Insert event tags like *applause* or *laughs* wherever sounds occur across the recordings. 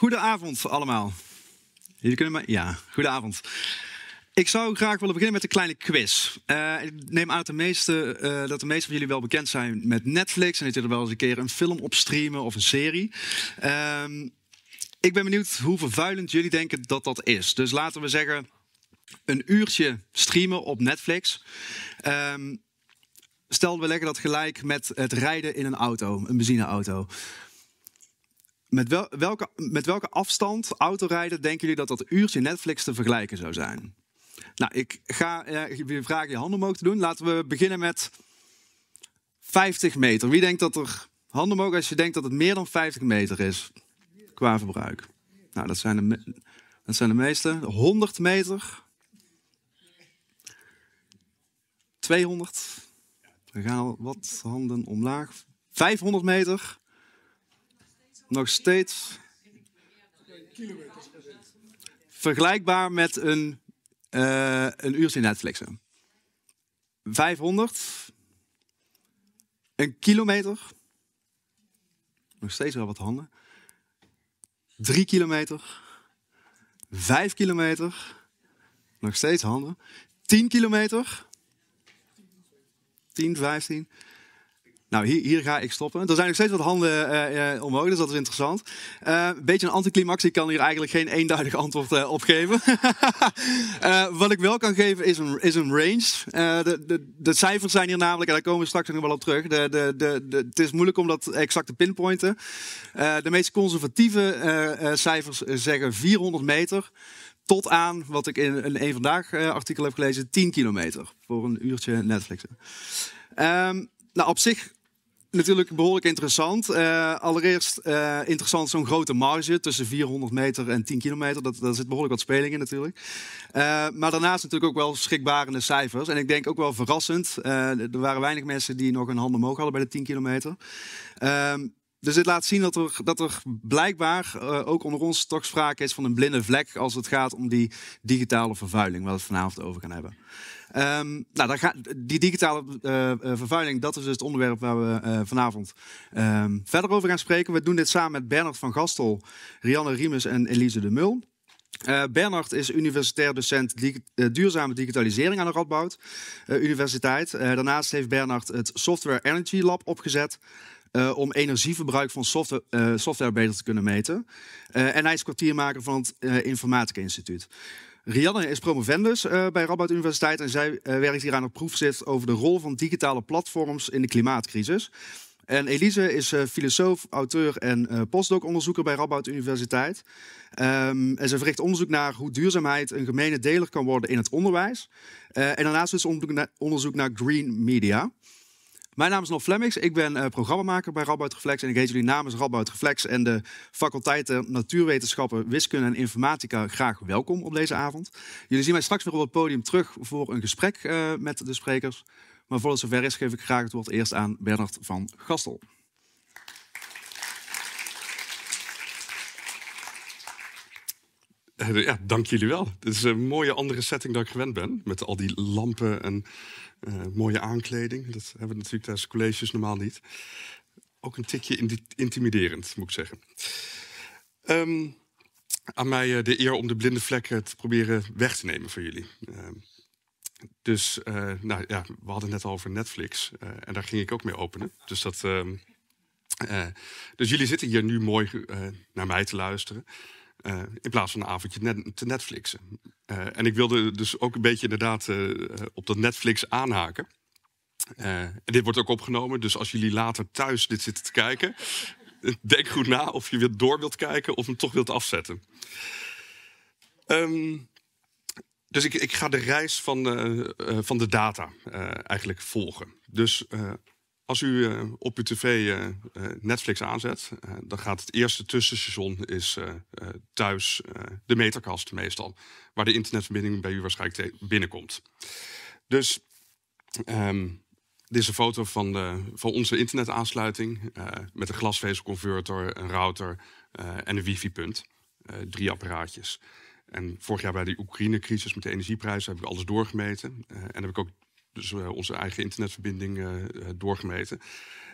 Goedenavond allemaal. Jullie kunnen maar. Ja, goedenavond. Ik zou graag willen beginnen met een kleine quiz. Eh, ik neem aan de meeste, eh, dat de meesten van jullie wel bekend zijn met Netflix. En dat jullie wel eens een keer een film op streamen of een serie. Ehm, ik ben benieuwd hoe vervuilend jullie denken dat dat is. Dus laten we zeggen een uurtje streamen op Netflix. Ehm, stel, we leggen dat gelijk met het rijden in een auto, een benzineauto met, welke, met welke afstand autorijden denken jullie dat dat uurtje Netflix te vergelijken zou zijn? Nou, ik ga je eh, vragen je handen omhoog te doen. Laten we beginnen met 50 meter. Wie denkt dat er handen omhoog als je denkt dat het meer dan 50 meter is qua verbruik? Nou, dat zijn de, dat zijn de meeste. 100 meter. 200. We gaan wat handen omlaag. 500 meter nog steeds vergelijkbaar met een, uh, een uurtje 500, een kilometer, nog steeds wel wat handen. 3 kilometer, 5 kilometer, nog steeds handen. 10 kilometer, 10, 15, nou, hier, hier, ga ik stoppen. Er zijn nog steeds wat handen eh, eh, omhoog, dus dat is interessant. Eh, een beetje een anticlimax, ik kan hier eigenlijk geen eenduidig antwoord op geven. *laughs* wat ik wel kan geven is een, is een range. De, de, de, cijfers zijn hier namelijk, en daar komen we straks nog wel op terug. De, het is moeilijk om dat exact te pinpointen. de meest conservatieve cijfers zeggen 400 meter tot aan, wat ik in een, een Vandaag artikel heb gelezen, 10 kilometer voor een uurtje Netflixen. Um, nou, op zich natuurlijk behoorlijk interessant. Eh, allereerst eh, interessant zo'n grote marge tussen 400 meter en 10 kilometer. Dat, daar zit behoorlijk wat speling in natuurlijk. Eh, maar daarnaast natuurlijk ook wel schrikbarende cijfers. En ik denk ook wel verrassend. er waren weinig mensen die nog een handen omhoog hadden bij de 10 kilometer. Ehm, dus dit laat zien dat er, dat er blijkbaar eh, ook onder ons toch sprake is van een blinde vlek als het gaat om die digitale vervuiling, waar we het vanavond over gaan hebben. Ehm, nou, die digitale eh, eh, vervuiling, dat is dus het onderwerp waar we vanavond ehm, verder over gaan spreken. We doen dit samen met Bernard van Gastel, Rianne Riemus en Elise de Mul. Uh, Bernard is universitair docent duurzame digitalisering aan de Radboud Universiteit. daarnaast heeft Bernard het Software Energy Lab opgezet. Eh, om energieverbruik van eh, software, beter te kunnen meten. Eh, en hij is kwartiermaker van het Informatica Instituut. Rianne is promovendus bij Rabat Universiteit en zij werkt hier aan een proefschrift over de rol van digitale platforms in de klimaatcrisis. En Elise is filosoof, auteur en postdoc-onderzoeker bij Rabboud Universiteit. Ehm, en ze verricht onderzoek naar hoe duurzaamheid een gemene deler kan worden in het onderwijs. en daarnaast is onderzoek naar green media. Mijn naam is Nof Flemmings. Ik ben uh, programmamaker bij Radboud Reflex. En ik heet jullie namens Radboud Reflex en de faculteiten Natuurwetenschappen, Wiskunde en Informatica graag welkom op deze avond. Jullie zien mij straks weer op het podium terug voor een gesprek eh, met de sprekers. Maar voor het zover is, geef ik graag het woord eerst aan Bernard van Gastel. Eh, ja, dank jullie wel. Het is een mooie andere setting dan ik gewend ben. Met al die lampen en eh, mooie aankleding. Dat hebben we natuurlijk tijdens colleges normaal niet. Ook een tikje intimiderend, moet ik zeggen. Ehm, aan mij eh, de eer om de blinde vlekken te proberen weg te nemen van jullie. Ehm, dus, nou ja, we hadden het net al over Netflix. en daar ging ik ook mee openen. Dus dat... Ehm, dus jullie zitten hier nu mooi naar mij te luisteren. Eh, in plaats van een avondje net, te Netflixen. Eh, en ik wilde dus ook een beetje inderdaad eh, op dat Netflix aanhaken. en dit wordt ook opgenomen, dus als jullie later thuis dit zitten te kijken, *laughs* denk goed na of je weer door wilt kijken of hem toch wilt afzetten. Ehm, dus ik, ik, ga de reis van de, van de data eigenlijk volgen. Dus als u eh, op uw tv eh, eh, Netflix aanzet, dan gaat het eerste tussenseizoen is thuis de meterkast meestal. Waar de internetverbinding bij u waarschijnlijk binnenkomt. Dus um, dit is een foto van, de, van onze internetaansluiting. met een glasvezelconverter, een router en een wifi-punt. drie apparaatjes. En vorig jaar bij de Oekraïne-crisis met de energieprijzen heb ik alles doorgemeten. en heb ik ook dus eh, onze eigen internetverbinding eh, eh, doorgemeten.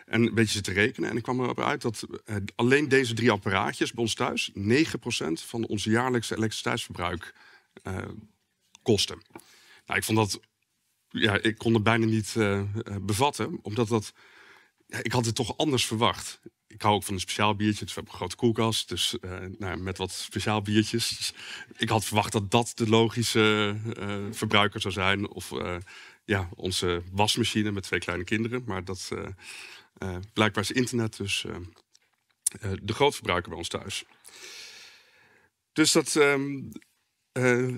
En een beetje zitten rekenen. En ik kwam erop uit dat alleen deze drie apparaatjes bij ons thuis 9% van onze jaarlijkse elektriciteitsverbruik kosten. Nou, ik vond dat. Ja, ik kon het bijna niet bevatten, omdat dat. Ja, ik had het toch anders verwacht ik hou ook van een speciaal biertje. Dus we hebben een grote koelkast, dus nou, met wat speciaal biertjes. Dus ik had verwacht dat dat de logische uh, verbruiker zou zijn. Of ja, onze wasmachine met twee kleine kinderen. Maar dat, eh, eh, blijkbaar is internet dus eh, de grootverbruiker bij ons thuis. Dus dat, ehm,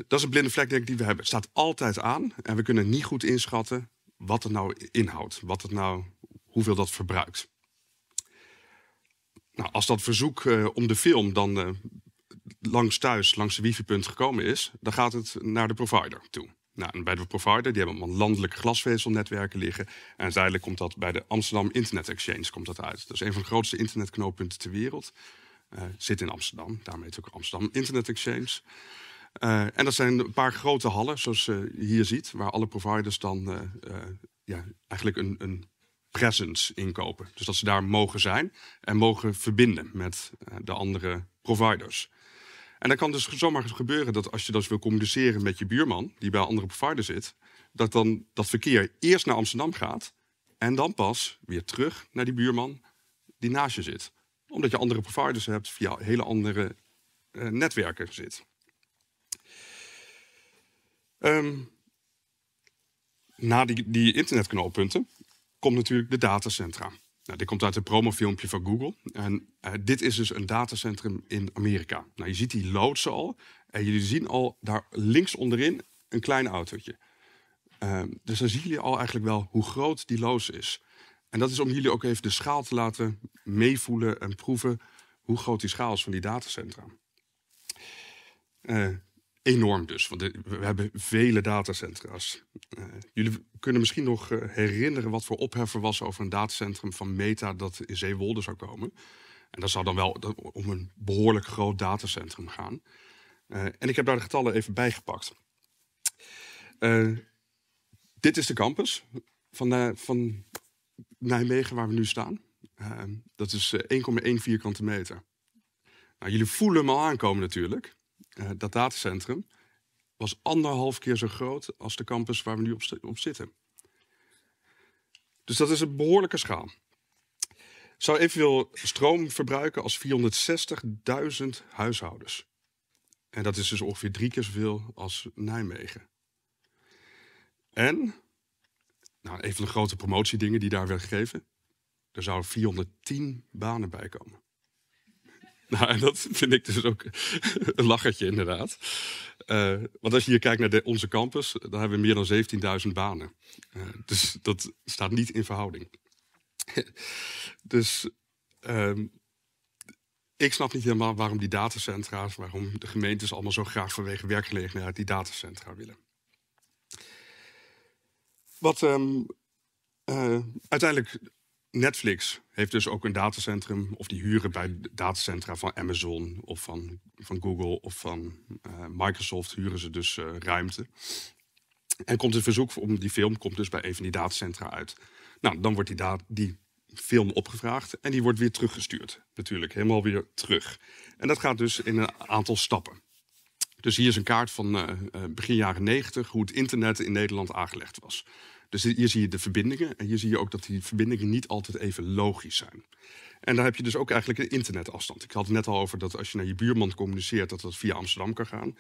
dat is een blinde vlek denk ik, die we hebben. Het staat altijd aan en we kunnen niet goed inschatten wat het nou inhoudt. Wat het nou, hoeveel dat verbruikt. Nou, als dat verzoek om de film dan langs thuis, langs de wifi-punt gekomen is... dan gaat het naar de provider toe. Nou, en bij de provider, die hebben allemaal landelijke glasvezelnetwerken liggen. En uiteindelijk komt dat bij de Amsterdam Internet Exchange komt dat uit. Dus een van de grootste internetknooppunten ter wereld. Eh, zit in Amsterdam, daarmee heet ook Amsterdam Internet Exchange. Eh, en dat zijn een paar grote hallen, zoals je hier ziet, waar alle providers dan eh, ja, eigenlijk een, een presence inkopen. Dus dat ze daar mogen zijn en mogen verbinden met de andere providers. En dat kan dus zomaar gebeuren dat als je dat dus wil communiceren met je buurman, die bij een andere provider zit, dat dan dat verkeer eerst naar Amsterdam gaat en dan pas weer terug naar die buurman die naast je zit. Omdat je andere providers hebt via hele andere eh, netwerken zit. Ehm, na die, die internetknooppunten komt natuurlijk de datacentra. Nou, dit komt uit een promofilmpje van Google. En eh, dit is dus een datacentrum in Amerika. Nou, je ziet die loods al. En jullie zien al daar links onderin een klein autootje. Ehm, dus dan zien jullie al eigenlijk wel hoe groot die loods is. En dat is om jullie ook even de schaal te laten meevoelen en proeven hoe groot die schaal is van die datacentra. Uh, eh, enorm dus, want we hebben vele datacentra's. Eh, jullie kunnen misschien nog eh, herinneren wat voor opheffer was over een datacentrum van Meta dat in Zeewolde zou komen. En dat zou dan wel om een behoorlijk groot datacentrum gaan. Eh, en ik heb daar de getallen even bijgepakt. Uh, dit is de campus van, van Nijmegen waar we nu staan. dat is 1,1 vierkante meter. Nou, jullie voelen hem al aankomen natuurlijk. Eh, dat datacentrum was anderhalf keer zo groot als de campus waar we nu op, zitten. Dus dat is een behoorlijke schaal. Zou evenveel stroom verbruiken als 460.000 huishoudens. En dat is dus ongeveer drie keer zoveel als Nijmegen. En, nou, een van de grote promotiedingen die daar werd gegeven, er zouden 410 banen bij komen. Nou, en dat vind ik dus ook *laughs* een lachertje inderdaad. Eh, want als je hier kijkt naar de, onze campus, dan hebben we meer dan 17.000 banen. Eh, dus dat staat niet in verhouding. *laughs* dus ehm, ik snap niet helemaal waarom die datacentra's, waarom de gemeentes allemaal zo graag vanwege werkgelegenheid die datacentra willen. Wat ehm, eh, uiteindelijk Netflix heeft dus ook een datacentrum, of die huren bij datacentra van Amazon of van, van Google of van eh, Microsoft, huren ze dus eh, ruimte. En komt het verzoek om die film komt dus bij een van die datacentra uit. Nou, dan wordt die, die film opgevraagd en die wordt weer teruggestuurd. Natuurlijk, helemaal weer terug. En dat gaat dus in een aantal stappen. Dus hier is een kaart van eh, begin jaren 90, hoe het internet in Nederland aangelegd was. Dus hier zie je de verbindingen. En hier zie je ook dat die verbindingen niet altijd even logisch zijn. En daar heb je dus ook eigenlijk een internetafstand. Ik had het net al over dat als je naar je buurman communiceert, dat dat via Amsterdam kan gaan.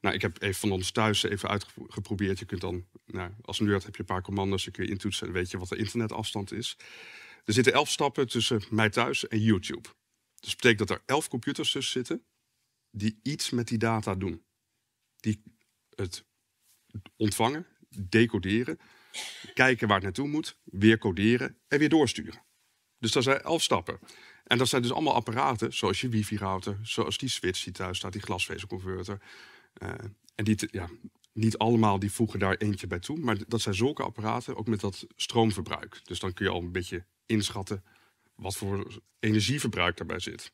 Nou, ik heb even van ons thuis even uitgeprobeerd. Je kunt dan, nou, als nerd heb je een paar commando's, dan kun je intoetsen en weet je wat de internetafstand is. Er zitten elf stappen tussen mij thuis en YouTube. Dus dat betekent dat er elf computers tussen zitten die iets met die data doen. Die het ontvangen, decoderen, Kijken waar het naartoe moet, weer coderen en weer doorsturen. Dus dat zijn elf stappen. En dat zijn dus allemaal apparaten, zoals je wifi-router, zoals die switch die thuis staat, die glasvezelconverter. Eh, en die, ja, niet allemaal die voegen daar eentje bij toe, maar dat zijn zulke apparaten, ook met dat stroomverbruik. Dus dan kun je al een beetje inschatten wat voor energieverbruik daarbij zit.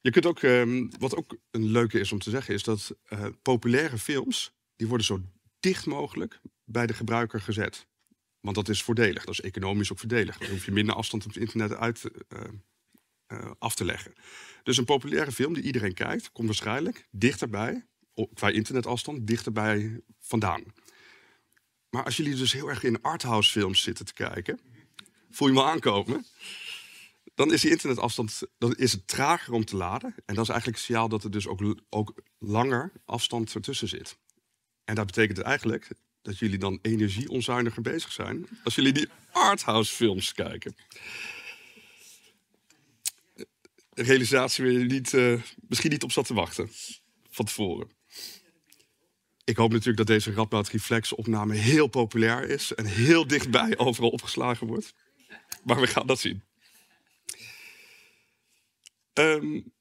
Je kunt ook, ehm, wat ook een leuke is om te zeggen, is dat eh, populaire films, die worden zo dicht mogelijk bij de gebruiker gezet. Want dat is voordelig. Dat is economisch ook voordelig. Dan hoef je minder afstand op het internet uit, eh, eh, af te leggen. Dus een populaire film die iedereen kijkt, komt waarschijnlijk dichterbij, qua internetafstand, dichterbij vandaan. Maar als jullie dus heel erg in arthouse films zitten te kijken, voel je me aankomen, dan is die internetafstand dan is het trager om te laden. En dat is eigenlijk een signaal dat er dus ook, ook langer afstand ertussen zit. En dat betekent dus eigenlijk dat jullie dan energieonzuiniger bezig zijn als jullie die arthouse films kijken. Realisatie waar je niet, eh, misschien niet op zat te wachten van tevoren. Ik hoop natuurlijk dat deze Radboud Reflex opname heel populair is en heel dichtbij overal opgeslagen wordt. Maar we gaan dat zien. Um,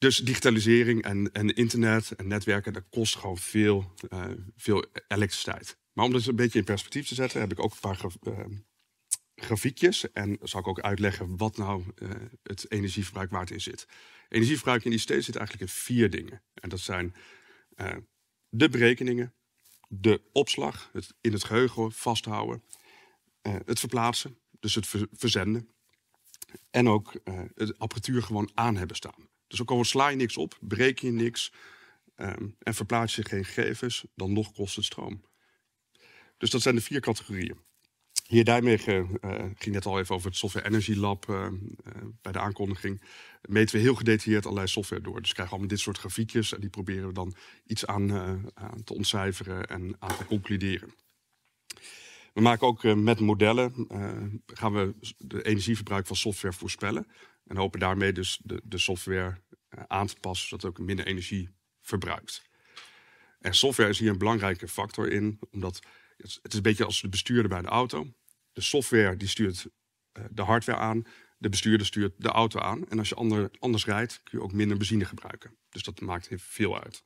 dus digitalisering en, en internet en netwerken, dat kost gewoon veel, eh, veel elektriciteit. Maar om dat een beetje in perspectief te zetten, heb ik ook een paar eh, grafiekjes. En zal ik ook uitleggen wat nou eh, het energieverbruik waar het in zit. Energieverbruik in die steeds zit eigenlijk in vier dingen. En dat zijn de berekeningen, de opslag, het in het geheugen vasthouden, het verplaatsen, dus het verzenden. En ook het apparatuur gewoon aan hebben staan. Dus ook al sla je niks op, breek je niks ehm, en verplaats je geen gegevens, dan nog kost het stroom. Dus dat zijn de vier categorieën. Hier daarmee uh, eh, ging net al even over het Software Energy Lab eh, eh, bij de aankondiging. Meten we heel gedetailleerd allerlei software door. Dus we krijgen allemaal dit soort grafiekjes en die proberen we dan iets aan, aan te ontcijferen en aan te concluderen. We maken ook met modellen gaan we de energieverbruik van software voorspellen. En hopen daarmee dus de, de software eh, aan te passen, zodat het ook minder energie verbruikt. En software is hier een belangrijke factor in, omdat het, is een beetje als de bestuurder bij de auto. De software die stuurt eh, de hardware aan, de bestuurder stuurt de auto aan. En als je anders rijdt, kun je ook minder benzine gebruiken. Dus dat maakt heel veel uit.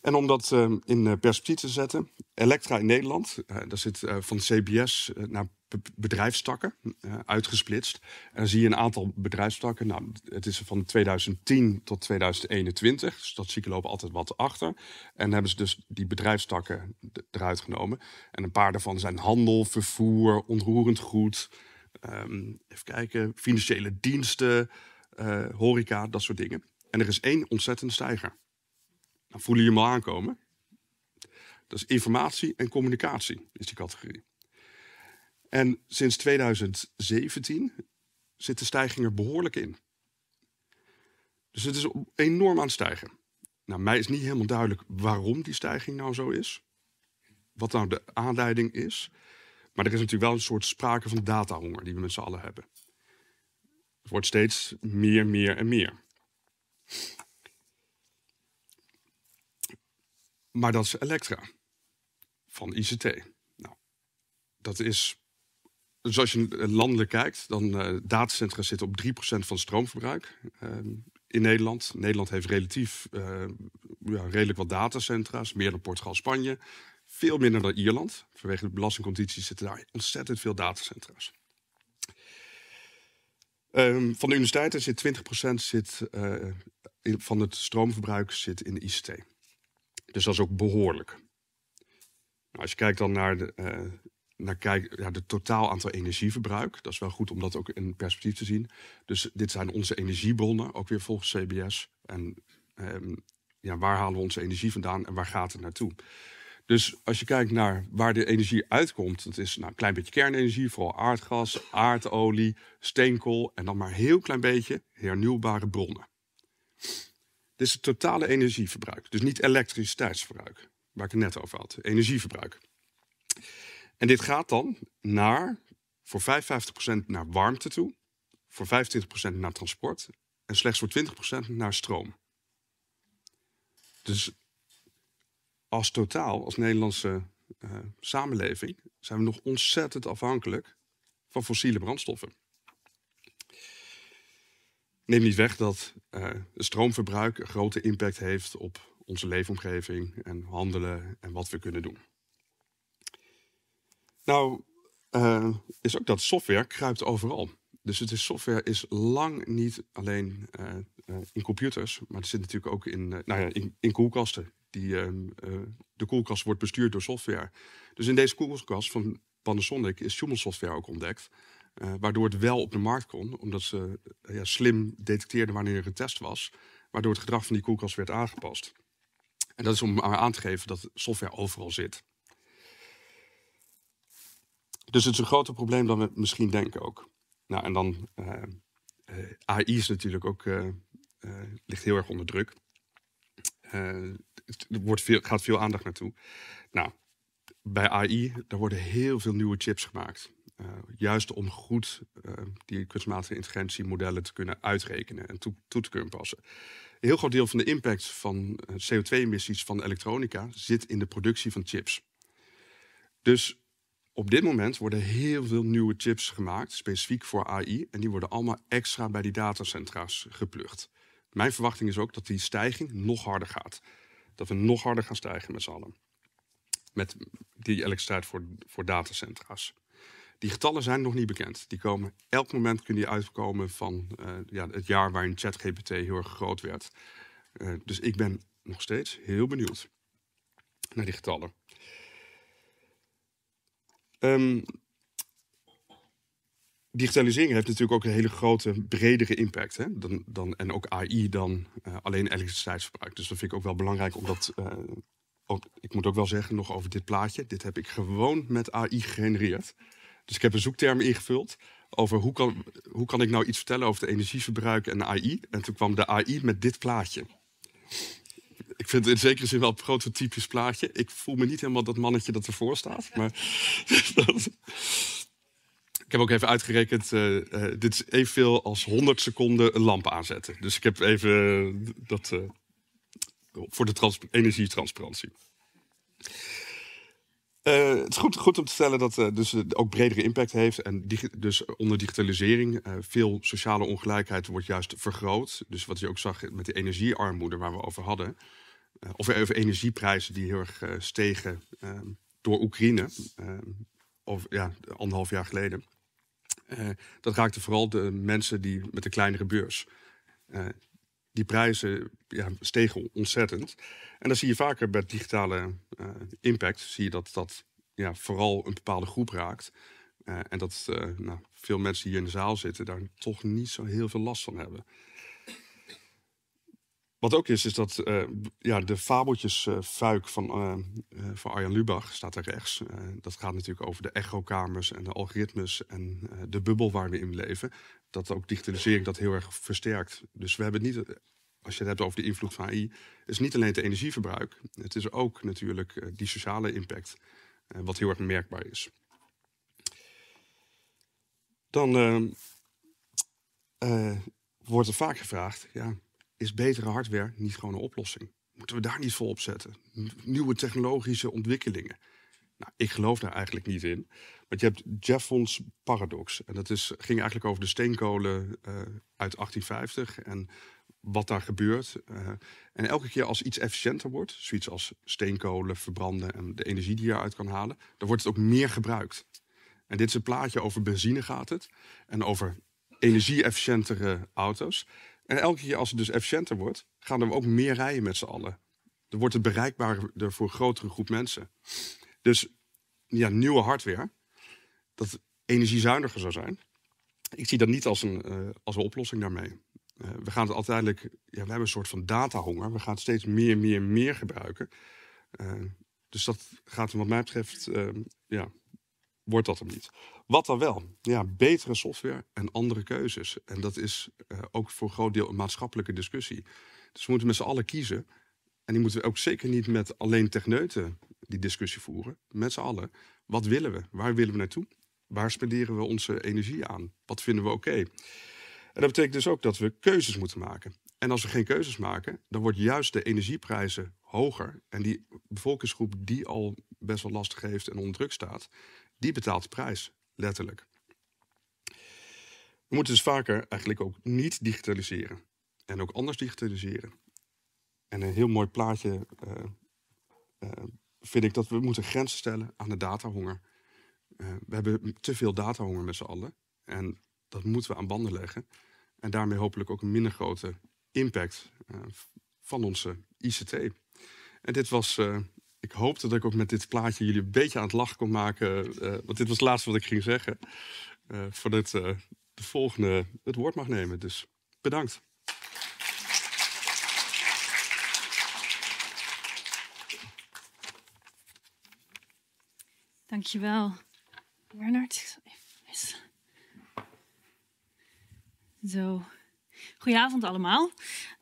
En om dat eh, in perspectief te zetten, Elektra in Nederland, daar zit van CBS naar bedrijfstakken eh, uitgesplitst. En dan zie je een aantal bedrijfstakken. Nou, het is van 2010 tot 2021. Dus dat zieken lopen altijd wat achter. En hebben ze dus die bedrijfstakken eruit genomen. En een paar daarvan zijn handel, vervoer, onroerend goed. Ehm, even kijken, financiële diensten, uh, horeca, dat soort dingen. En er is één ontzettende stijger. Dan nou, voelen je hem al aankomen. Dat is informatie en communicatie, is die categorie. En sinds 2017 zit de stijging er behoorlijk in. Dus het is enorm aan het stijgen. Nou, mij is niet helemaal duidelijk waarom die stijging nou zo is. Wat nou de aanleiding is. Maar er is natuurlijk wel een soort sprake van datahonger die we met z'n allen hebben. Het wordt steeds meer, meer en meer. Maar dat is Elektra van ICT. Nou, dat is dus als je landelijk kijkt, dan eh, datacentra zitten op 3% van stroomverbruik ehm, in Nederland. Nederland heeft relatief eh, ja, redelijk wat datacentra's, meer dan Portugal, Spanje. Veel minder dan Ierland. Vanwege de belastingcondities zitten daar ontzettend veel datacentra's. Ehm, van de universiteiten zit 20% zit, eh, van het stroomverbruik zit in de ICT. Dus dat is ook behoorlijk. Nou, als je kijkt dan naar de, naar kijk, ja, de totaal aantal energieverbruik. Dat is wel goed om dat ook in perspectief te zien. Dus dit zijn onze energiebronnen, ook weer volgens CBS. En ehm, ja, waar halen we onze energie vandaan en waar gaat het naartoe? Dus als je kijkt naar waar de energie uitkomt, dat is nou, een klein beetje kernenergie, vooral aardgas, aardolie, steenkool en dan maar een heel klein beetje hernieuwbare bronnen. Dit is het totale energieverbruik, dus niet elektriciteitsverbruik, waar ik het net over had, energieverbruik. En dit gaat dan naar, voor 55% naar warmte toe, voor 25% naar transport en slechts voor 20% naar stroom. Dus als totaal, als Nederlandse eh, samenleving, zijn we nog ontzettend afhankelijk van fossiele brandstoffen. Neem niet weg dat uh, stroomverbruik een grote impact heeft op onze leefomgeving en handelen en wat we kunnen doen. Nou, eh, is ook dat software kruipt overal. Dus het is software is lang niet alleen eh, eh, in computers, maar het zit natuurlijk ook in, nou ja, in, in koelkasten. Die, ehm, de koelkast wordt bestuurd door software. Dus in deze koelkast van Panasonic is Schumann software ook ontdekt. waardoor het wel op de markt kon, omdat ze ja, slim detecteerden wanneer er een test was. Waardoor het gedrag van die koelkast werd aangepast. En dat is om aan te geven dat software overal zit. Dus het is een groter probleem dan we misschien denken ook. Nou, en dan eh, eh, AI is natuurlijk ook eh, ligt heel erg onder druk. er wordt veel, gaat veel aandacht naartoe. Nou, bij AI, daar worden heel veel nieuwe chips gemaakt. juist om goed uh, die kunstmatige intelligentiemodellen te kunnen uitrekenen en toe, toe, te kunnen passen. Een heel groot deel van de impact van CO2-emissies van elektronica zit in de productie van chips. Dus op dit moment worden heel veel nieuwe chips gemaakt, specifiek voor AI, en die worden allemaal extra bij die datacentra's geplukt. Mijn verwachting is ook dat die stijging nog harder gaat. Dat we nog harder gaan stijgen met z'n allen. Met die elektriciteit voor, voor datacentra's. Die getallen zijn nog niet bekend. Die komen, elk moment kunnen die uitkomen van eh, ja, het jaar waarin ChatGPT heel erg groot werd. Eh, dus ik ben nog steeds heel benieuwd naar die getallen. Ehm, digitalisering heeft natuurlijk ook een hele grote, bredere impact. Hè? Dan, dan, en ook AI dan eh, alleen elektriciteitsverbruik. Dus dat vind ik ook wel belangrijk, omdat uh, ook, ik moet ook wel zeggen, nog over dit plaatje. Dit heb ik gewoon met AI gegenereerd. Dus ik heb een zoekterm ingevuld over hoe kan, hoe kan ik nou iets vertellen over het energieverbruik en AI. En toen kwam de AI met dit plaatje ik vind het in zekere zin wel een prototypisch plaatje. Ik voel me niet helemaal dat mannetje dat ervoor staat. Maar *laughs* Ik heb ook even uitgerekend, eh, eh, dit is evenveel als 100 seconden een lamp aanzetten. Dus ik heb even eh, dat voor de energietransparantie. het is goed, goed, om te stellen dat het dus ook bredere impact heeft. En dus onder digitalisering, uh, veel sociale ongelijkheid wordt juist vergroot. Dus wat je ook zag met de energiearmoede waar we over hadden. Eh, of over energieprijzen die heel erg eh, stegen ehm, door Oekraïne. Ehm, of ja, anderhalf jaar geleden. Eh, dat raakte vooral de mensen die met de kleinere beurs die prijzen ja, stegen ontzettend. En dan zie je vaker bij digitale impact, zie je dat dat ja, vooral een bepaalde groep raakt. en dat nou, veel mensen die hier in de zaal zitten daar toch niet zo heel veel last van hebben. Wat ook is, is dat eh, ja, de fabeltjesfuik van, eh, eh, van Arjan Lubach staat daar rechts. dat gaat natuurlijk over de echokamers en de algoritmes en de bubbel waar we in leven. Dat ook digitalisering dat heel erg versterkt. Dus we hebben niet, als je het hebt over de invloed van AI, is niet alleen het energieverbruik. Het is ook natuurlijk die sociale impact, wat heel erg merkbaar is. Dan wordt er vaak gevraagd, ja, is betere hardware niet gewoon een oplossing? Moeten we daar niet vol op zetten? Nieuwe technologische ontwikkelingen. Nou, ik geloof daar eigenlijk niet in. Want je hebt Jeffons paradox. En dat is, ging eigenlijk over de steenkolen eh, uit 1850 en wat daar gebeurt. Eh, en elke keer als iets efficiënter wordt, zoiets als steenkolen verbranden en de energie die je eruit kan halen, dan wordt het ook meer gebruikt. En dit is een plaatje over benzine gaat het. En over energie-efficiëntere auto's. En elke keer als het dus efficiënter wordt, gaan er ook meer rijden met z'n allen. Dan wordt het bereikbaarder voor een grotere groep mensen. Dus ja, nieuwe hardware, dat energiezuiniger zou zijn. Ik zie dat niet als een, eh, als een oplossing daarmee. Eh, we gaan het uiteindelijk, ja, we hebben een soort van datahonger. We gaan steeds meer, meer, meer gebruiken. Eh, dus dat gaat wat mij betreft, ja, wordt dat hem niet. Wat dan wel? Ja, betere software en andere keuzes. En dat is eh, ook voor een groot deel een maatschappelijke discussie. Dus we moeten met z'n allen kiezen. En die moeten we ook zeker niet met alleen techneuten die discussie voeren. Met z'n allen. Wat willen we? Waar willen we naartoe? Waar spenderen we onze energie aan? Wat vinden we oké? En dat betekent dus ook dat we keuzes moeten maken. En als we geen keuzes maken, dan wordt juist de energieprijzen hoger. En die bevolkingsgroep die al best wel lastig heeft en onder druk staat, die betaalt de prijs, letterlijk. We moeten dus vaker eigenlijk ook niet digitaliseren. En ook anders digitaliseren. En een heel mooi plaatje eh, eh, vind ik dat we moeten grenzen stellen aan de datahonger. Uh, we hebben te veel datahonger met z'n allen. En dat moeten we aan banden leggen. En daarmee hopelijk ook een minder grote impact van onze ICT. En dit was ik hoopte dat ik ook met dit plaatje jullie een beetje aan het lachen kon maken. Uh, want dit was het laatste wat ik ging zeggen. Eh, voordat uh, de volgende het woord mag nemen. Dus bedankt. Dankjewel, Bernard. Zo. Goedenavond allemaal.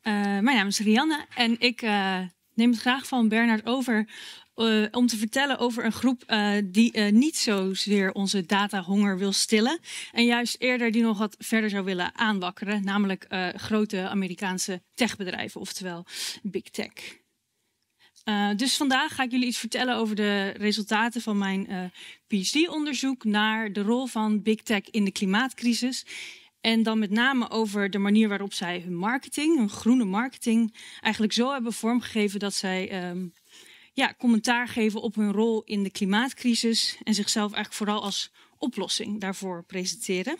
mijn naam is Rianne en ik neem het graag van Bernard over. Eh, om te vertellen over een groep eh, die eh, niet zozeer onze datahonger wil stillen. En juist eerder die nog wat verder zou willen aanwakkeren. Namelijk grote Amerikaanse techbedrijven, oftewel big tech. dus vandaag ga ik jullie iets vertellen over de resultaten van mijn PhD-onderzoek naar de rol van big tech in de klimaatcrisis en dan met name over de manier waarop zij hun marketing, hun groene marketing, eigenlijk zo hebben vormgegeven dat zij ehm, ja, commentaar geven op hun rol in de klimaatcrisis en zichzelf eigenlijk vooral als oplossing daarvoor presenteren.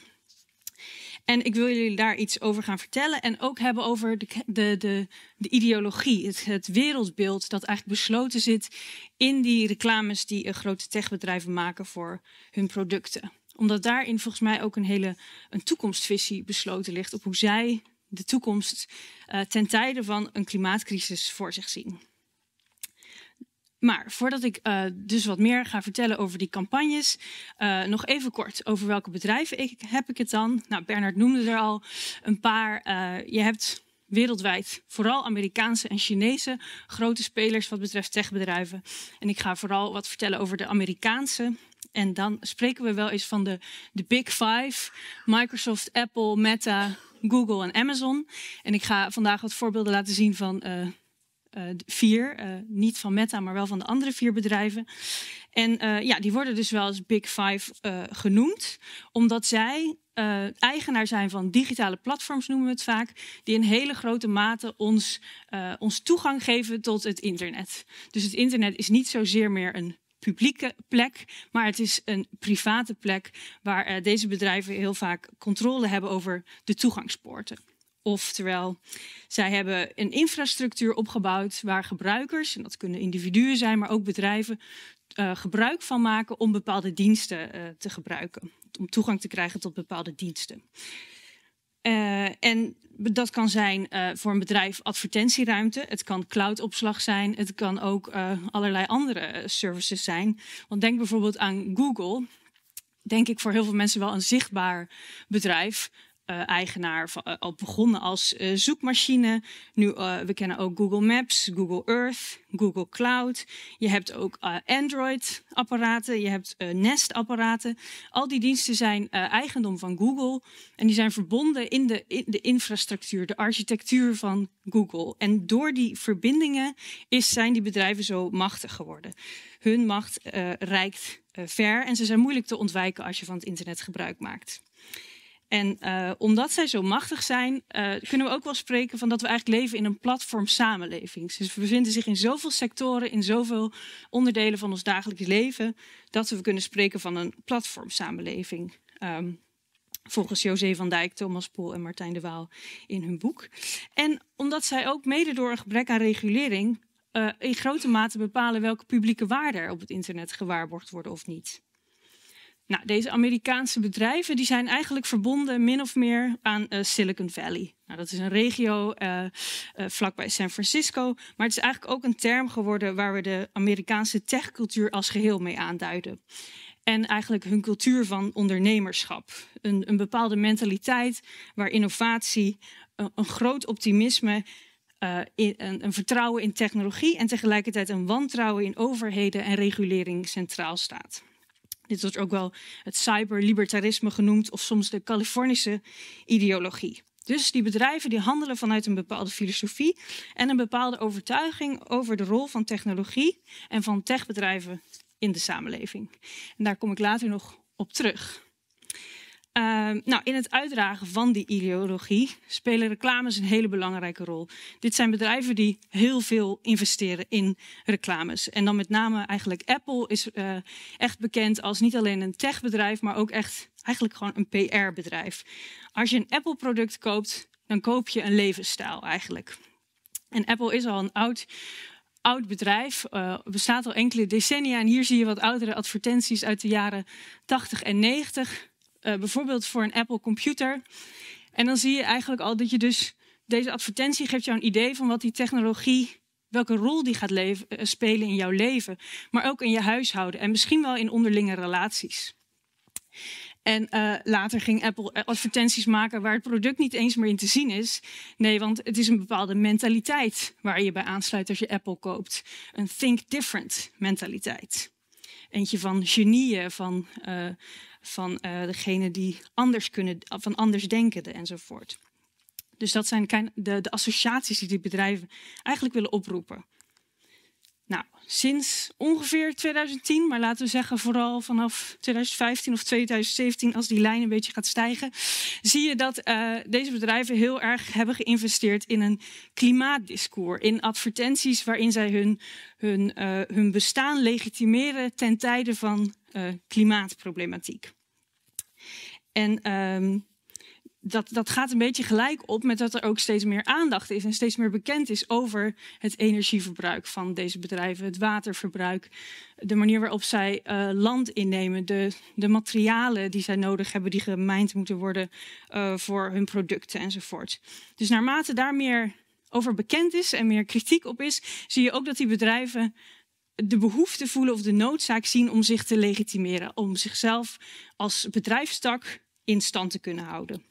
En ik wil jullie daar iets over gaan vertellen. En ook hebben over de, de, de, de ideologie, het, wereldbeeld dat eigenlijk besloten zit in die reclames die eh, grote techbedrijven maken voor hun producten omdat daarin volgens mij ook een hele een toekomstvisie besloten ligt op hoe zij de toekomst eh, ten tijde van een klimaatcrisis voor zich zien. Maar voordat ik eh, dus wat meer ga vertellen over die campagnes, eh, nog even kort over welke bedrijven ik, heb ik het dan. Nou, Bernard noemde er al een paar. je hebt wereldwijd, vooral Amerikaanse en Chinese grote spelers wat betreft techbedrijven. En ik ga vooral wat vertellen over de Amerikaanse en dan spreken we wel eens van de, de Big Five: Microsoft, Apple, Meta, Google en Amazon. En ik ga vandaag wat voorbeelden laten zien van eh, eh, vier, eh, niet van Meta, maar wel van de andere vier bedrijven. En ja, die worden dus wel als Big Five genoemd, omdat zij eigenaar zijn van digitale platforms, noemen we het vaak, die in hele grote mate ons, ons toegang geven tot het internet. Dus het internet is niet zozeer meer een publieke plek, maar het is een private plek waar eh, deze bedrijven heel vaak controle hebben over de toegangspoorten. Oftewel, zij hebben een infrastructuur opgebouwd waar gebruikers, en dat kunnen individuen zijn, maar ook bedrijven, eh, gebruik van maken om bepaalde diensten eh, te gebruiken. Om toegang te krijgen tot bepaalde diensten. Uh, en dat kan zijn eh, voor een bedrijf advertentieruimte. Het kan cloudopslag zijn. Het kan ook eh, allerlei andere eh, services zijn. Want denk bijvoorbeeld aan Google. Denk ik voor heel veel mensen wel een zichtbaar bedrijf. Eh, eigenaar van, eh, al begonnen als eh, zoekmachine. Nu, we kennen ook Google Maps, Google Earth, Google Cloud. Je hebt ook Android-apparaten, je hebt Nest-apparaten. Al die diensten zijn eigendom van Google en die zijn verbonden in de, in de infrastructuur, de architectuur van Google. En door die verbindingen is, zijn die bedrijven zo machtig geworden. Hun macht reikt ver en ze zijn moeilijk te ontwijken als je van het internet gebruik maakt. En eh, omdat zij zo machtig zijn, eh, kunnen we ook wel spreken van dat we eigenlijk leven in een platform samenleving. Ze bevinden zich in zoveel sectoren, in zoveel onderdelen van ons dagelijks leven, dat we kunnen spreken van een platform samenleving. Ehm, volgens José van Dijk, Thomas Poel en Martijn de Waal in hun boek. En omdat zij ook mede door een gebrek aan regulering eh, in grote mate bepalen welke publieke waarden er op het internet gewaarborgd worden of niet. Nou, deze Amerikaanse bedrijven die zijn eigenlijk verbonden min of meer aan eh, Silicon Valley. Nou, dat is een regio uh, uh, vlakbij San Francisco. Maar het is eigenlijk ook een term geworden waar we de Amerikaanse techcultuur als geheel mee aanduiden. En eigenlijk hun cultuur van ondernemerschap. Een, een bepaalde mentaliteit waar innovatie, een, groot optimisme een, een, vertrouwen in technologie en tegelijkertijd een wantrouwen in overheden en regulering centraal staat. Dit wordt ook wel het cyberlibertarisme genoemd of soms de Californische ideologie. Dus die bedrijven die handelen vanuit een bepaalde filosofie en een bepaalde overtuiging over de rol van technologie en van techbedrijven in de samenleving. En daar kom ik later nog op terug. Ehm, nou, in het uitdragen van die ideologie spelen reclames een hele belangrijke rol. Dit zijn bedrijven die heel veel investeren in reclames. En dan met name eigenlijk Apple is eh, echt bekend als niet alleen een techbedrijf, maar ook echt eigenlijk gewoon een PR-bedrijf. Als je een Apple-product koopt, dan koop je een levensstijl eigenlijk. En Apple is al een oud oud bedrijf, eh, bestaat al enkele decennia. En hier zie je wat oudere advertenties uit de jaren 80 en 90. Eh, bijvoorbeeld voor een Apple computer. En dan zie je eigenlijk al dat je dus deze advertentie geeft jou een idee van wat die technologie, welke rol die gaat eh, spelen in jouw leven, maar ook in je huishouden en misschien wel in onderlinge relaties. En eh, later ging Apple advertenties maken waar het product niet eens meer in te zien is. Nee, want het is een bepaalde mentaliteit waar je bij aansluit als je Apple koopt. Een think different mentaliteit. Eentje van genieën, van van uh, degene die anders kunnen, van anders andersdenkenden enzovoort. Dus dat zijn de, de associaties die die bedrijven eigenlijk willen oproepen. Nou, sinds ongeveer 2010, maar laten we zeggen vooral vanaf 2015 of 2017, als die lijn een beetje gaat stijgen, zie je dat eh, deze bedrijven heel erg hebben geïnvesteerd in een klimaatdiscours, in advertenties waarin zij hun, hun, eh, hun bestaan legitimeren ten tijde van klimaatproblematiek. En ehm, dat, dat gaat een beetje gelijk op met dat er ook steeds meer aandacht is en steeds meer bekend is over het energieverbruik van deze bedrijven, het waterverbruik, de manier waarop zij eh, land innemen, de, de materialen die zij nodig hebben, die gemijnd moeten worden eh, voor hun producten enzovoort. Dus naarmate daar meer over bekend is en meer kritiek op is, zie je ook dat die bedrijven de behoefte voelen of de noodzaak zien om zich te legitimeren, om zichzelf als bedrijfstak in stand te kunnen houden.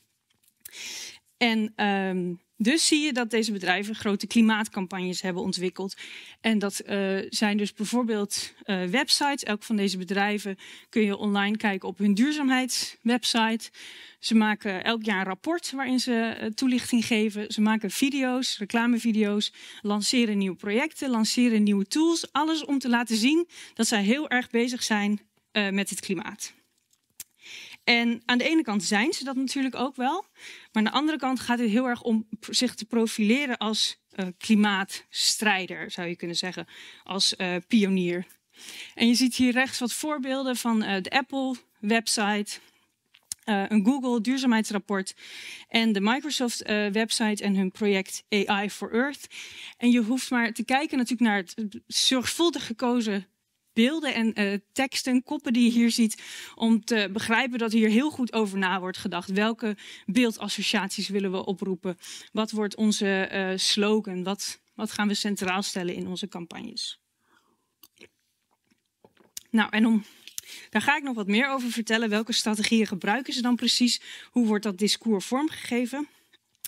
En ehm, dus zie je dat deze bedrijven grote klimaatcampagnes hebben ontwikkeld. En dat eh, zijn dus bijvoorbeeld eh, websites. Elk van deze bedrijven kun je online kijken op hun duurzaamheidswebsite. Ze maken elk jaar een rapport waarin ze eh, toelichting geven. Ze maken video's, reclamevideo's, lanceren nieuwe projecten, lanceren nieuwe tools. Alles om te laten zien dat zij heel erg bezig zijn met het klimaat. En aan de ene kant zijn ze dat natuurlijk ook wel. Maar aan de andere kant gaat het heel erg om zich te profileren als uh, klimaatstrijder, zou je kunnen zeggen. Als eh, pionier. En je ziet hier rechts wat voorbeelden van eh, de Apple-website. een Google duurzaamheidsrapport en de Microsoft website en hun project AI for Earth. En je hoeft maar te kijken natuurlijk naar het zorgvuldig gekozen beelden en eh, teksten, koppen die je hier ziet, om te begrijpen dat hier heel goed over na wordt gedacht. Welke beeldassociaties willen we oproepen? Wat wordt onze eh, slogan? Wat, wat gaan we centraal stellen in onze campagnes? Nou, en om daar ga ik nog wat meer over vertellen. Welke strategieën gebruiken ze dan precies? Hoe wordt dat discours vormgegeven?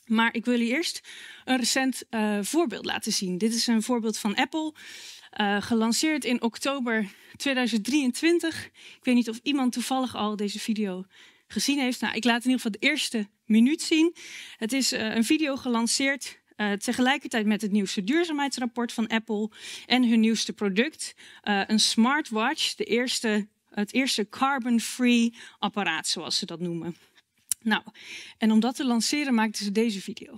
Maar ik wil je eerst een recent eh, voorbeeld laten zien. Dit is een voorbeeld van Apple. Eh, gelanceerd in oktober 2023. Ik weet niet of iemand toevallig al deze video gezien heeft. Nou, ik laat in ieder geval de eerste minuut zien. Het is eh, een video gelanceerd eh, tegelijkertijd met het nieuwste duurzaamheidsrapport van Apple en hun nieuwste product, een smartwatch, de eerste, het eerste carbon-free apparaat, zoals ze dat noemen. Nou, en om dat te lanceren maakten ze deze video.